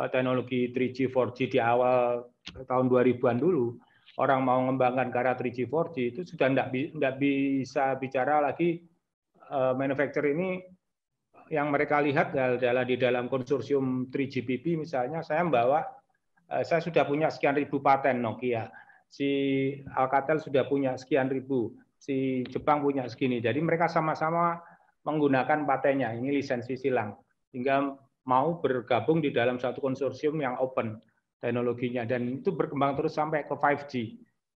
eh, teknologi 3G, 4G di awal tahun 2000-an dulu, orang mau mengembangkan karena 3G, 4G itu sudah tidak tidak bisa bicara lagi eh, manufaktur ini yang mereka lihat adalah di dalam konsorsium 3GPP misalnya saya membawa eh, saya sudah punya sekian ribu paten Nokia si Alcatel sudah punya sekian ribu si Jepang punya segini. Jadi mereka sama-sama menggunakan patennya, ini lisensi silang. Sehingga mau bergabung di dalam satu konsorsium yang open teknologinya dan itu berkembang terus sampai ke 5G.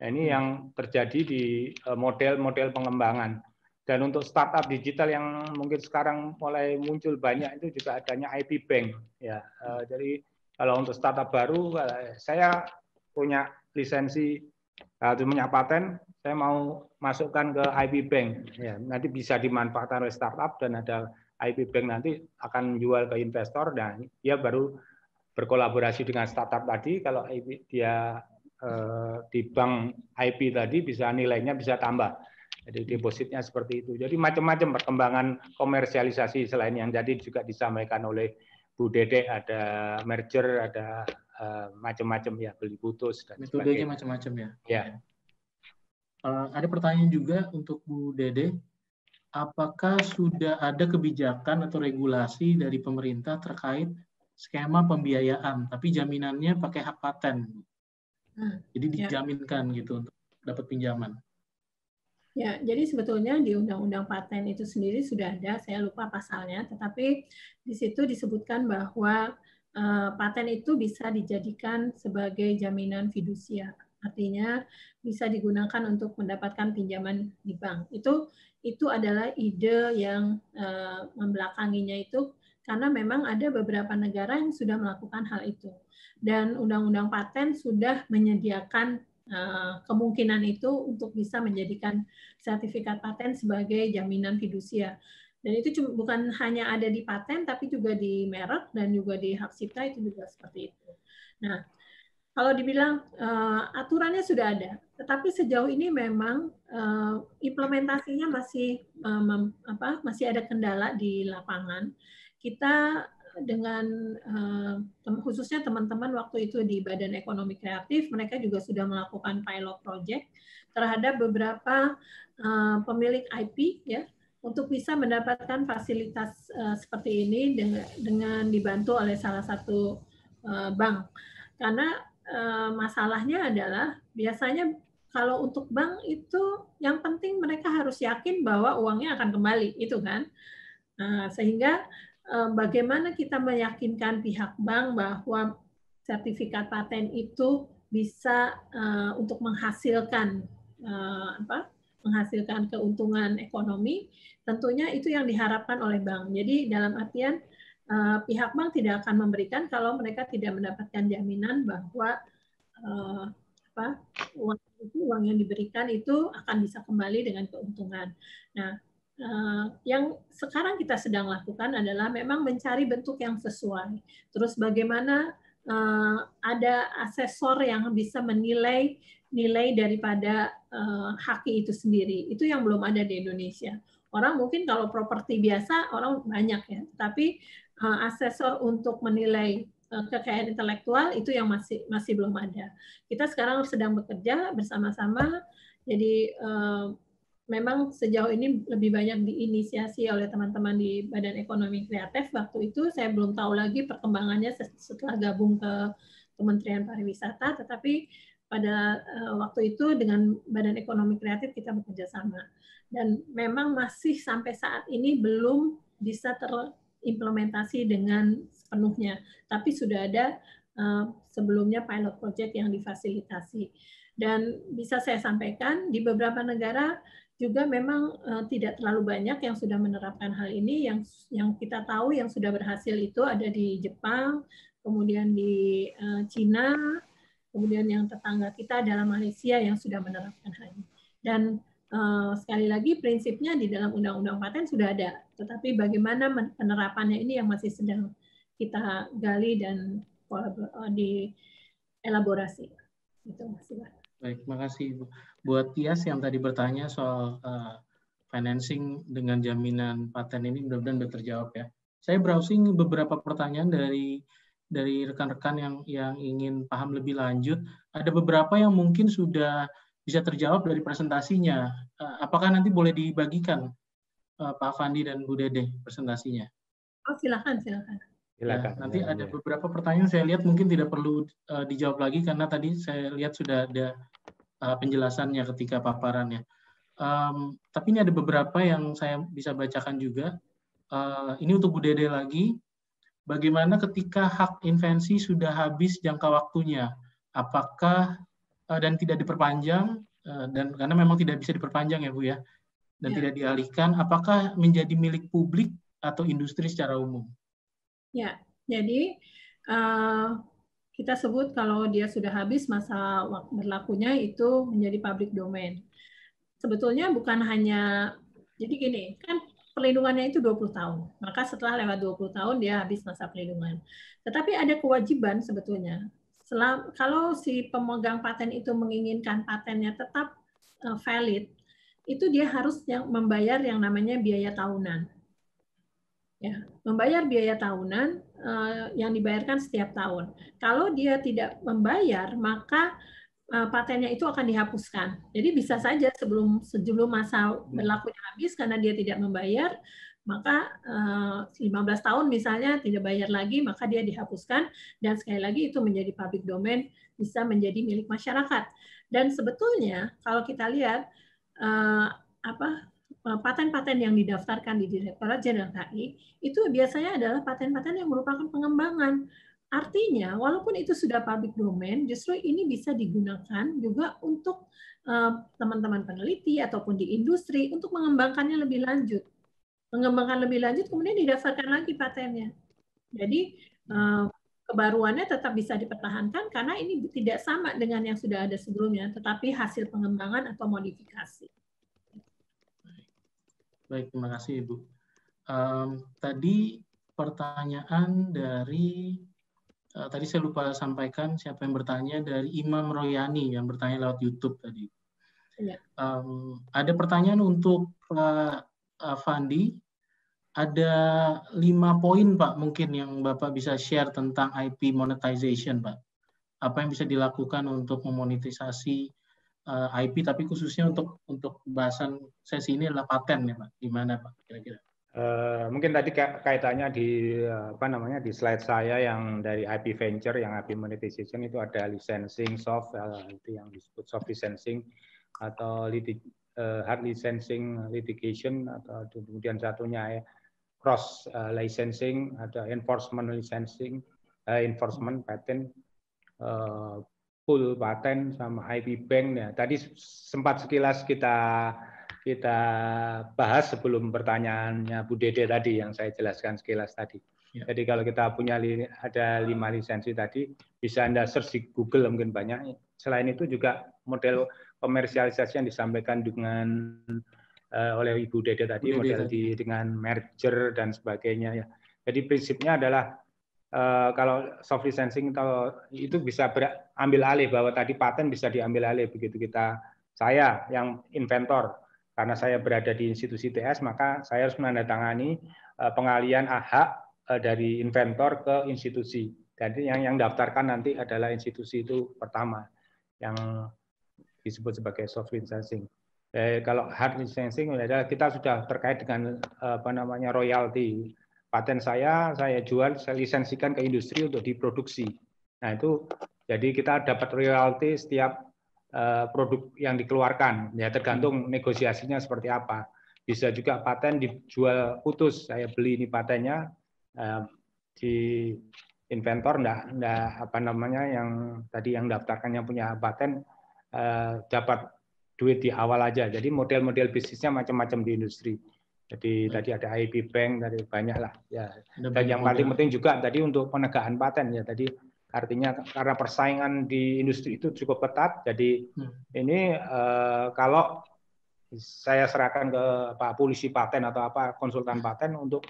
Nah, ini hmm. yang terjadi di eh, model-model pengembangan. Dan untuk startup digital yang mungkin sekarang mulai muncul banyak itu juga adanya IP Bank. Ya, eh, jadi kalau untuk startup baru, eh, saya punya lisensi, punya paten, saya mau masukkan ke IP Bank. Ya, nanti bisa dimanfaatkan oleh startup dan ada IP Bank nanti akan jual ke investor dan nah, dia baru berkolaborasi dengan startup tadi. Kalau IP dia eh, di bank IP tadi bisa nilainya bisa tambah. Jadi depositnya seperti itu. Jadi macam-macam perkembangan komersialisasi selain yang jadi juga disampaikan oleh Bu Dede ada merger, ada uh, macam-macam ya beli putus dan metodenya macam-macam ya. Ya. Uh, ada pertanyaan juga untuk Bu Dede, apakah sudah ada kebijakan atau regulasi dari pemerintah terkait skema pembiayaan, tapi jaminannya pakai hak paten. Hmm, jadi ya. dijaminkan ya. gitu untuk dapat pinjaman. Ya, jadi sebetulnya di Undang-Undang Paten itu sendiri sudah ada, saya lupa pasalnya, tetapi di situ disebutkan bahwa uh, paten itu bisa dijadikan sebagai jaminan fidusia Artinya bisa digunakan untuk mendapatkan pinjaman di bank. Itu itu adalah ide yang uh, membelakanginya itu karena memang ada beberapa negara yang sudah melakukan hal itu dan undang-undang paten sudah menyediakan uh, kemungkinan itu untuk bisa menjadikan sertifikat paten sebagai jaminan fidusia dan itu bukan hanya ada di paten tapi juga di merek dan juga di hak cipta itu juga seperti itu. Nah, kalau dibilang uh, aturannya sudah ada, tetapi sejauh ini memang uh, implementasinya masih um, apa, masih ada kendala di lapangan. Kita dengan uh, khususnya teman-teman waktu itu di Badan Ekonomi Kreatif, mereka juga sudah melakukan pilot project terhadap beberapa uh, pemilik IP ya untuk bisa mendapatkan fasilitas uh, seperti ini dengan, dengan dibantu oleh salah satu uh, bank. Karena Eh, masalahnya adalah biasanya kalau untuk bank itu yang penting mereka harus yakin bahwa uangnya akan kembali, itu kan. Nah, sehingga eh, bagaimana kita meyakinkan pihak bank bahwa sertifikat paten itu bisa eh, untuk menghasilkan apa? menghasilkan keuntungan ekonomi, tentunya itu yang diharapkan oleh bank. Jadi dalam artian Eh, pihak bank tidak akan memberikan kalau mereka tidak mendapatkan jaminan bahwa eh, apa uang itu uang yang diberikan itu akan bisa kembali dengan keuntungan. Nah, eh, yang sekarang kita sedang lakukan adalah memang mencari bentuk yang sesuai. Terus bagaimana ada asesor yang bisa menilai nilai daripada uh, haki itu sendiri. Itu yang belum ada di Indonesia. Orang mungkin kalau properti biasa orang banyak ya, tapi Eh, asesor untuk menilai eh, kekayaan intelektual itu yang masih masih belum ada. Kita sekarang sedang bekerja bersama-sama. Jadi eh, memang sejauh ini lebih banyak diinisiasi oleh teman-teman di Badan Ekonomi Kreatif. Waktu itu saya belum tahu lagi perkembangannya setelah gabung ke Kementerian Pariwisata, tetapi pada waktu itu dengan Badan Ekonomi Kreatif kita bekerja sama. Dan memang masih sampai saat ini belum bisa ter, implementasi dengan sepenuhnya, tapi sudah ada eh, sebelumnya pilot project yang difasilitasi. Dan bisa saya sampaikan di beberapa negara juga memang eh, tidak terlalu banyak yang sudah menerapkan hal ini. Yang yang kita tahu yang sudah berhasil itu ada di Jepang, kemudian di eh, Cina, kemudian yang tetangga kita adalah Malaysia yang sudah menerapkan hal ini. Dan Eh, sekali lagi prinsipnya di dalam undang-undang paten sudah ada, tetapi bagaimana penerapannya ini yang masih sedang kita gali dan eh, di elaborasi. Itu masih Baik, kasih Ibu. Buat Tias yang tadi bertanya soal uh, financing dengan jaminan paten ini mudah-mudahan sudah terjawab ya. Saya browsing beberapa pertanyaan dari dari rekan-rekan yang yang ingin paham lebih lanjut. Ada beberapa yang mungkin sudah bisa terjawab dari presentasinya. Eh, apakah nanti boleh dibagikan eh, Pak Fandi dan Bu Dede presentasinya? Oh silakan silakan. Ya, nanti ya, ada ya. beberapa pertanyaan saya lihat mungkin tidak perlu uh, dijawab lagi karena tadi saya lihat sudah ada uh, penjelasannya ketika paparannya. Um, tapi ini ada beberapa yang saya bisa bacakan juga. Uh, ini untuk Bu Dede lagi. Bagaimana ketika hak invensi sudah habis jangka waktunya? Apakah Eh, dan tidak diperpanjang eh, dan karena memang tidak bisa diperpanjang ya Bu ya dan ya. tidak dialihkan apakah menjadi milik publik atau industri secara umum? Ya, jadi eh, kita sebut kalau dia sudah habis masa berlakunya itu menjadi public domain. Sebetulnya bukan hanya jadi gini, kan perlindungannya itu 20 tahun. Maka setelah lewat 20 tahun dia habis masa perlindungan. Tetapi ada kewajiban sebetulnya Selam, kalau si pemegang paten itu menginginkan patennya tetap eh, valid, itu dia harus yang membayar yang namanya biaya tahunan. Ya, membayar biaya tahunan eh, yang dibayarkan setiap tahun. Kalau dia tidak membayar, maka eh, patennya itu akan dihapuskan. Jadi bisa saja sebelum sebelum masa berlakunya habis karena dia tidak membayar, maka 15 eh, tahun misalnya tidak bayar lagi, maka dia dihapuskan dan sekali lagi itu menjadi public domain bisa menjadi milik masyarakat. Dan sebetulnya kalau kita lihat eh, apa eh, paten-paten yang didaftarkan di Direktorat Jenderal KI itu biasanya adalah paten-paten yang merupakan pengembangan. Artinya, walaupun itu sudah public domain, justru ini bisa digunakan juga untuk teman-teman peneliti ataupun di industri untuk mengembangkannya lebih lanjut mengembangkan lebih lanjut kemudian didaftarkan lagi patennya. Jadi eh, kebaruannya tetap bisa dipertahankan karena ini tidak sama dengan yang sudah ada sebelumnya, tetapi hasil pengembangan atau modifikasi. Baik, terima kasih Ibu. Um, tadi pertanyaan dari uh, tadi saya lupa sampaikan siapa yang bertanya dari Imam Royani yang bertanya lewat YouTube tadi. Ya. Um, ada pertanyaan untuk uh, Fandi ada lima poin Pak mungkin yang Bapak bisa share tentang IP monetization Pak. Apa yang bisa dilakukan untuk memonetisasi uh, eh, IP tapi khususnya untuk untuk bahasan sesi ini adalah paten ya Pak. Gimana Pak kira-kira? Uh, mungkin tadi kaitannya di eh, apa namanya di slide saya yang dari IP venture yang IP monetization itu ada licensing soft itu yang disebut soft licensing atau litig, uh, hard licensing litigation atau kemudian satunya ya cross uh, licensing, ada enforcement licensing, uh, enforcement patent, uh, eh, pool patent sama IP bank. Ya. Tadi sempat sekilas kita kita bahas sebelum pertanyaannya Bu Dede tadi yang saya jelaskan sekilas tadi. Ya. Jadi kalau kita punya li, ada lima lisensi tadi, bisa Anda search di Google mungkin banyak. Selain itu juga model komersialisasi yang disampaikan dengan uh, oleh Ibu Dede tadi Dede. model di dengan merger dan sebagainya ya. Jadi prinsipnya adalah uh, kalau soft licensing itu bisa ambil alih bahwa tadi paten bisa diambil alih begitu kita saya yang inventor karena saya berada di institusi TS maka saya harus menandatangani uh, pengalian hak uh, dari inventor ke institusi. Jadi yang yang daftarkan nanti adalah institusi itu pertama yang disebut sebagai soft licensing eh, kalau hard licensing adalah ya, ya, kita sudah terkait dengan eh, apa namanya royalti paten saya saya jual saya lisensikan ke industri untuk diproduksi nah itu jadi kita dapat royalti setiap eh, produk yang dikeluarkan ya tergantung hmm. negosiasinya seperti apa bisa juga paten dijual putus saya beli ini patennya eh, di inventor enggak, enggak apa namanya yang tadi yang daftarkan yang punya paten eh, dapat duit di awal aja. Jadi model-model bisnisnya macam-macam di industri. Jadi Baik. Hmm. tadi ada IP Bank, tadi banyak lah. Ya. Dan, banyak yang paling penting juga tadi untuk penegakan paten ya. Tadi artinya karena persaingan di industri itu cukup ketat. Jadi hmm. ini eh, kalau saya serahkan ke Pak Polisi Paten atau apa konsultan paten untuk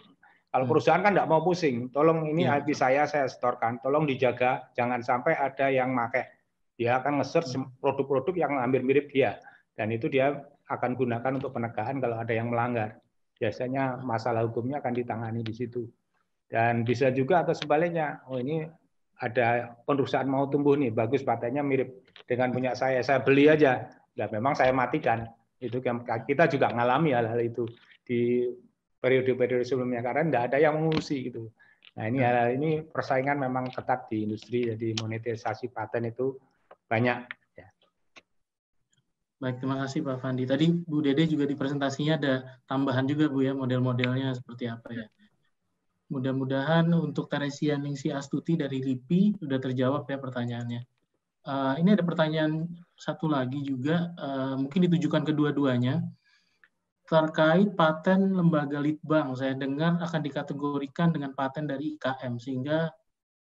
kalau hmm. perusahaan kan tidak mau pusing, tolong ini ya. IP saya saya setorkan, tolong dijaga, jangan sampai ada yang make. Dia akan nge-search hmm. produk-produk yang hampir mirip dia. Dan itu dia akan gunakan untuk penegakan kalau ada yang melanggar. Biasanya masalah hukumnya akan ditangani di situ. Dan bisa juga atau sebaliknya, oh ini ada perusahaan mau tumbuh nih, bagus patennya mirip dengan punya saya, saya beli aja. Nah, memang saya matikan. Itu kita juga ngalami hal-hal itu di periode-periode sebelumnya karena tidak ada yang mengurusi gitu. Nah ini hmm. hal, hal ini persaingan memang ketat di industri, jadi monetisasi paten itu banyak Baik, terima kasih Pak Fandi. Tadi Bu Dede juga di presentasinya ada tambahan juga Bu ya model-modelnya seperti apa ya. Mudah-mudahan untuk Teresia Ningsi Astuti dari LIPI sudah terjawab ya pertanyaannya. Uh, ini ada pertanyaan satu lagi juga, uh, mungkin ditujukan kedua-duanya. Terkait paten lembaga litbang, saya dengar akan dikategorikan dengan paten dari IKM, sehingga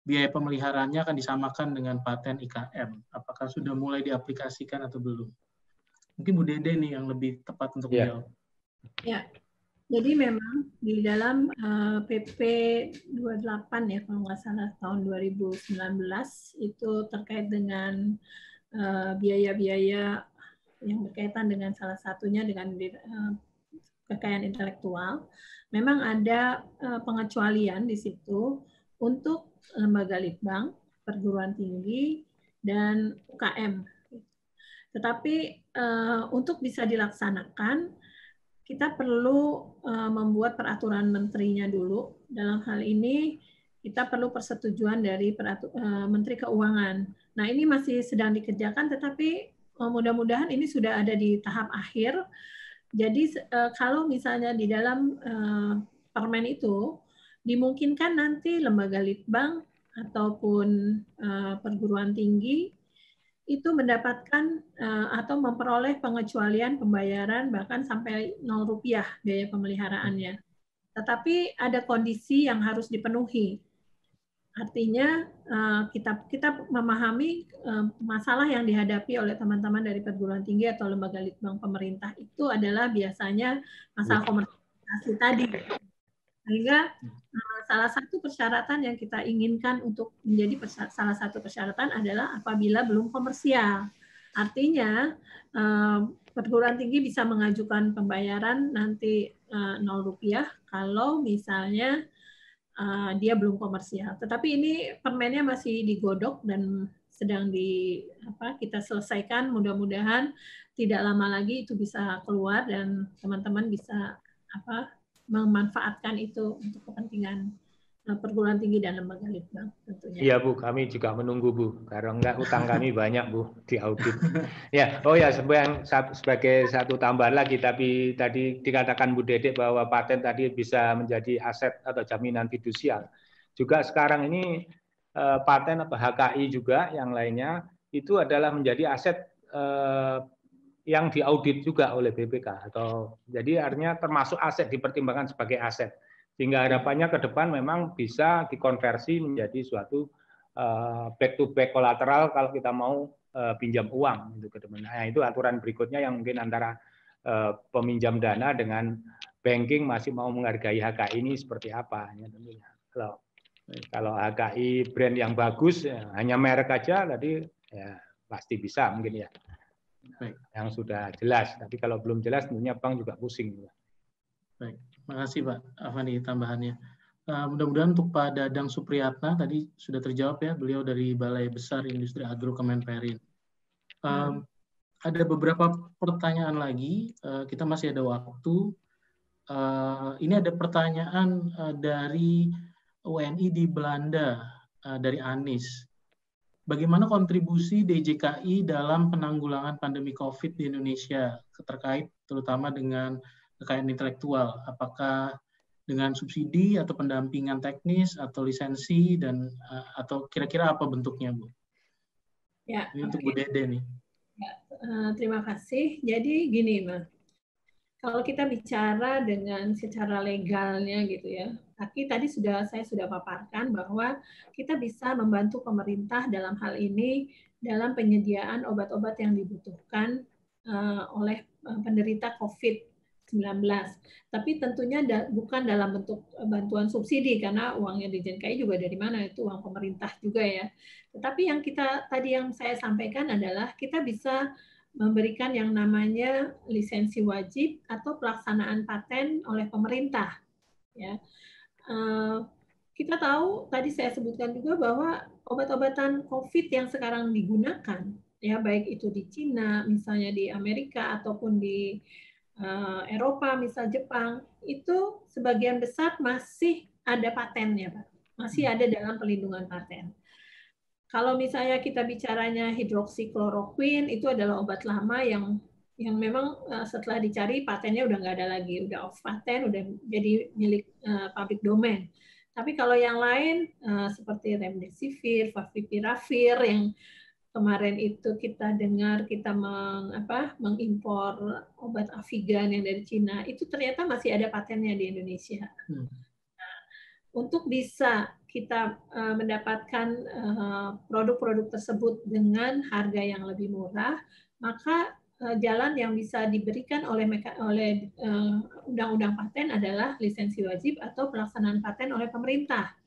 biaya pemeliharaannya akan disamakan dengan paten IKM. Apakah sudah mulai diaplikasikan atau belum? Mungkin Bu Dede nih yang lebih tepat untuk yeah. menjawab. Ya, jadi memang di dalam PP eh, 28 ya kalau nggak salah tahun 2019 itu terkait dengan eh, biaya-biaya yang berkaitan dengan salah satunya dengan eh, kekayaan intelektual, memang ada pengecualian di situ untuk lembaga litbang, perguruan tinggi, dan UKM tetapi eh, untuk bisa dilaksanakan, kita perlu eh, membuat peraturan menterinya dulu. Dalam hal ini, kita perlu persetujuan dari eh, Menteri Keuangan. Nah, ini masih sedang dikerjakan, tetapi mudah-mudahan ini sudah ada di tahap akhir. Jadi, kalau misalnya di dalam permen itu, dimungkinkan nanti lembaga litbang ataupun perguruan tinggi itu mendapatkan eh, atau memperoleh pengecualian pembayaran bahkan sampai 0 rupiah biaya pemeliharaannya. Tetapi ada kondisi yang harus dipenuhi. Artinya eh, kita kita memahami eh, masalah yang dihadapi oleh teman-teman dari perguruan tinggi atau lembaga litbang pemerintah itu adalah biasanya masalah iya. komunikasi tadi sehingga hmm. eh, salah satu persyaratan yang kita inginkan untuk menjadi salah satu persyaratan adalah apabila belum komersial. Artinya eh, perguruan tinggi bisa mengajukan pembayaran nanti eh, nol rupiah kalau misalnya dia belum komersial. Tetapi ini permennya masih digodok dan sedang di apa kita selesaikan mudah-mudahan tidak lama lagi itu bisa keluar dan teman-teman bisa apa memanfaatkan itu untuk kepentingan eh, perguruan tinggi dan lembaga litbang tentunya. Iya Bu, kami juga menunggu Bu. Karena enggak utang kami banyak Bu di audit. ya, oh ya sebagai, sebagai satu tambahan lagi tapi tadi dikatakan Bu Dedek bahwa paten tadi bisa menjadi aset atau jaminan fidusial. Juga sekarang ini eh, paten atau HKI juga yang lainnya itu adalah menjadi aset eh, yang diaudit juga oleh BPK atau jadi artinya termasuk aset dipertimbangkan sebagai aset sehingga harapannya ke depan memang bisa dikonversi menjadi suatu eh, back to back kolateral kalau kita mau eh, pinjam uang itu ke depan. Nah, itu aturan berikutnya yang mungkin antara eh, peminjam dana dengan banking masih mau menghargai HKI ini seperti apa ya tentunya. Kalau kalau HKI brand yang bagus ya, hanya merek aja tadi ya pasti bisa mungkin ya. Baik. yang sudah jelas. Tapi kalau belum jelas tentunya bank juga pusing. Baik, terima kasih Pak Afandi tambahannya. Uh, mudah-mudahan untuk Pak Dadang Supriyatna tadi sudah terjawab ya, beliau dari Balai Besar Industri Agro Kemenperin. Um, hmm. Ada beberapa pertanyaan lagi, uh, kita masih ada waktu. Uh, ini ada pertanyaan uh, dari WNI di Belanda, uh, dari Anis bagaimana kontribusi DJKI dalam penanggulangan pandemi COVID di Indonesia terkait terutama dengan kekayaan intelektual, apakah dengan subsidi atau pendampingan teknis atau lisensi dan eh, atau kira-kira apa bentuknya Bu? Ya. Ini okay. untuk Bu Dede nih. Ya, eh, terima kasih. Jadi gini, Mas kalau kita bicara dengan secara legalnya gitu ya, tapi tadi sudah saya sudah paparkan bahwa kita bisa membantu pemerintah dalam hal ini dalam penyediaan obat-obat yang dibutuhkan uh, oleh eh, penderita COVID-19. Tapi tentunya da bukan dalam bentuk bantuan subsidi karena uangnya di JNKI juga dari mana itu uang pemerintah juga ya. Tetapi yang kita tadi yang saya sampaikan adalah kita bisa memberikan yang namanya lisensi wajib atau pelaksanaan paten oleh pemerintah. Ya. Eh, kita tahu tadi saya sebutkan juga bahwa obat-obatan COVID yang sekarang digunakan, ya baik itu di Cina, misalnya di Amerika ataupun di eh, Eropa, misal Jepang, itu sebagian besar masih ada patennya, Pak. Masih hmm. ada dalam pelindungan paten. Kalau misalnya kita bicaranya hidroksikloroquine itu adalah obat lama yang yang memang eh, setelah dicari patennya udah nggak ada lagi, udah off patent udah jadi milik uh, public domain. Tapi kalau yang lain uh, seperti remdesivir, favipiravir yang kemarin itu kita dengar kita meng, apa, mengimpor obat Avigan yang dari Cina itu ternyata masih ada patennya di Indonesia. Hmm untuk bisa kita eh, mendapatkan eh, produk-produk tersebut dengan harga yang lebih murah, maka eh, jalan yang bisa diberikan oleh oleh undang-undang paten adalah lisensi wajib atau pelaksanaan paten oleh pemerintah.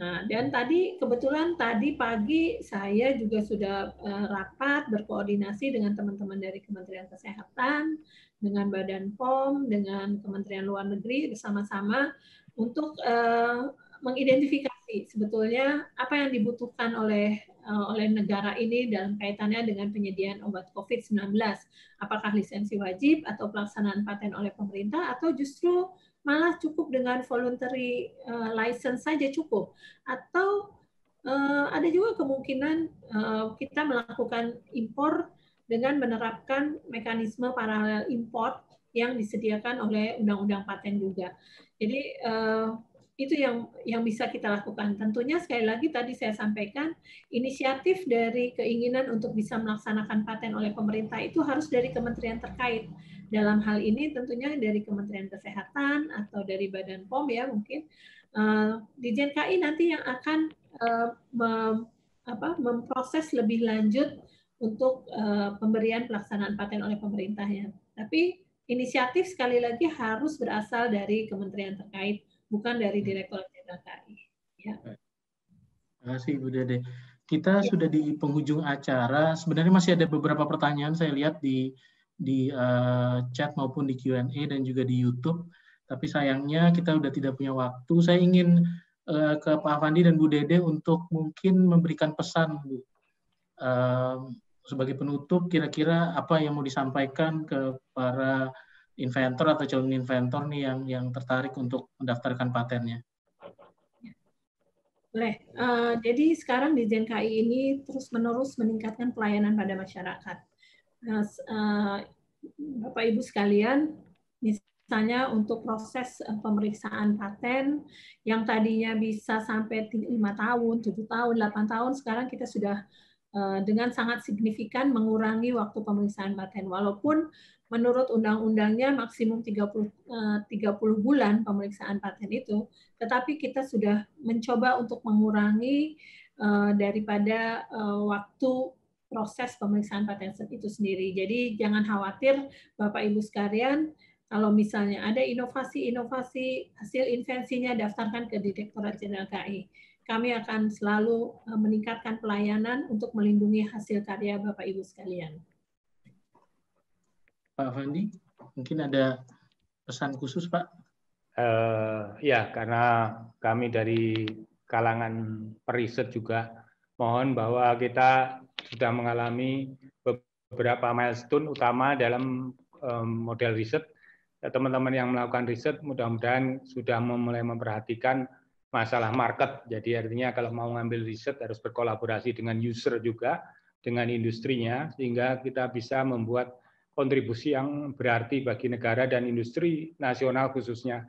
Nah, dan tadi kebetulan tadi pagi saya juga sudah rapat berkoordinasi dengan teman-teman dari Kementerian Kesehatan, dengan Badan POM, dengan Kementerian Luar Negeri bersama-sama untuk uh, mengidentifikasi sebetulnya apa yang dibutuhkan oleh uh, oleh negara ini dalam kaitannya dengan penyediaan obat COVID-19. Apakah lisensi wajib atau pelaksanaan paten oleh pemerintah atau justru malah cukup dengan voluntary uh, license saja cukup atau uh, ada juga kemungkinan uh, kita melakukan impor dengan menerapkan mekanisme paralel import yang disediakan oleh Undang-Undang Paten juga. Jadi eh, itu yang yang bisa kita lakukan. Tentunya sekali lagi tadi saya sampaikan inisiatif dari keinginan untuk bisa melaksanakan paten oleh pemerintah itu harus dari kementerian terkait. Dalam hal ini tentunya dari Kementerian Kesehatan atau dari Badan POM ya mungkin eh, di Dijen nanti yang akan eh, mem, apa, memproses lebih lanjut untuk pemberian pelaksanaan paten oleh pemerintahnya. Tapi inisiatif sekali lagi harus berasal dari kementerian terkait, bukan dari hmm. Direktorat Jenderal Ya. Terima kasih Bu Dede. Kita ya. sudah di penghujung acara. Sebenarnya masih ada beberapa pertanyaan saya lihat di di uh, chat maupun di Q&A dan juga di YouTube. Tapi sayangnya kita sudah tidak punya waktu. Saya ingin uh, ke Pak Fandi dan Bu Dede untuk mungkin memberikan pesan Bu. Uh, sebagai penutup kira-kira apa yang mau disampaikan ke para inventor atau calon inventor nih yang yang tertarik untuk mendaftarkan patennya? Boleh. Uh, jadi sekarang di JNKI ini terus-menerus meningkatkan pelayanan pada masyarakat. Uh, Bapak Ibu sekalian, misalnya untuk proses eh, pemeriksaan paten yang tadinya bisa sampai lima tahun, tujuh tahun, delapan tahun, sekarang kita sudah Eh, dengan sangat signifikan mengurangi waktu pemeriksaan paten. Walaupun menurut undang-undangnya maksimum 30, 30 eh, bulan pemeriksaan paten itu, tetapi kita sudah mencoba untuk mengurangi eh, daripada waktu proses pemeriksaan paten itu sendiri. Jadi jangan khawatir Bapak Ibu sekalian, kalau misalnya ada inovasi-inovasi hasil invensinya daftarkan ke Direktorat Jenderal KI kami akan selalu eh, meningkatkan pelayanan untuk melindungi hasil karya Bapak Ibu sekalian. Pak Fandi, mungkin ada pesan khusus Pak? Uh, ya, karena kami dari kalangan periset juga mohon bahwa kita sudah mengalami beberapa milestone utama dalam um, model riset. Teman-teman yang melakukan riset mudah-mudahan sudah mulai memperhatikan masalah market. Jadi artinya kalau mau ngambil riset harus berkolaborasi dengan user juga, dengan industrinya, sehingga kita bisa membuat kontribusi yang berarti bagi negara dan industri nasional khususnya.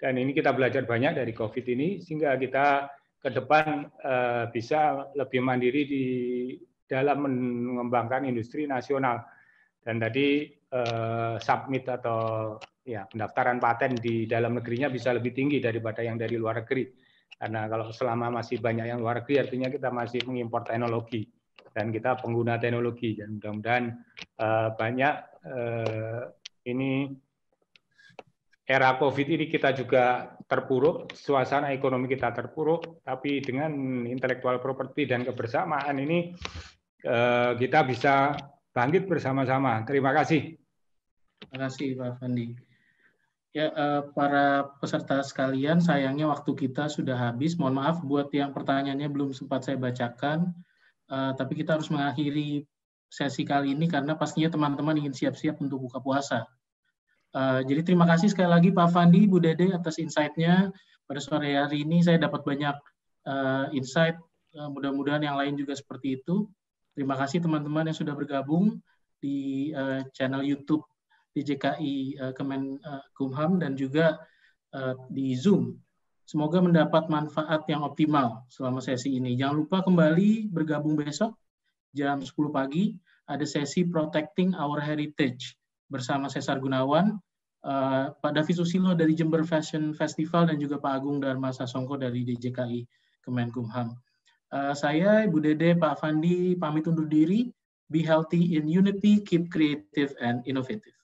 Dan ini kita belajar banyak dari COVID ini, sehingga kita ke depan eh, bisa lebih mandiri di dalam mengembangkan industri nasional. Dan tadi eh, submit atau ya pendaftaran paten di dalam negerinya bisa lebih tinggi daripada yang dari luar negeri. Karena kalau selama masih banyak yang luar negeri, artinya kita masih mengimpor teknologi dan kita pengguna teknologi. Dan mudah-mudahan uh, banyak uh, ini era COVID ini kita juga terpuruk, suasana ekonomi kita terpuruk, tapi dengan intelektual properti dan kebersamaan ini uh, kita bisa bangkit bersama-sama. Terima kasih. Terima kasih Pak Fandi. Ya, eh, para peserta sekalian, sayangnya waktu kita sudah habis. Mohon maaf buat yang pertanyaannya belum sempat saya bacakan, eh, tapi kita harus mengakhiri sesi kali ini karena pastinya teman-teman ingin siap-siap untuk buka puasa. Eh, jadi terima kasih sekali lagi Pak Fandi, Bu Dede atas insight-nya. Pada sore hari ini saya dapat banyak insight, mudah-mudahan yang lain juga seperti itu. Terima kasih teman-teman yang sudah bergabung di channel YouTube DJKI eh, Kemenkumham eh, dan juga eh, di Zoom. Semoga mendapat manfaat yang optimal selama sesi ini. Jangan lupa kembali bergabung besok jam 10 pagi ada sesi Protecting Our Heritage bersama Cesar Gunawan, Pak Davi Susilo dari Jember Fashion Festival dan juga Pak Agung Dharma Sasongko dari DJKI Kemenkumham. Saya, Ibu Dede, Pak Fandi, pamit undur diri. Be healthy in unity, keep creative and innovative.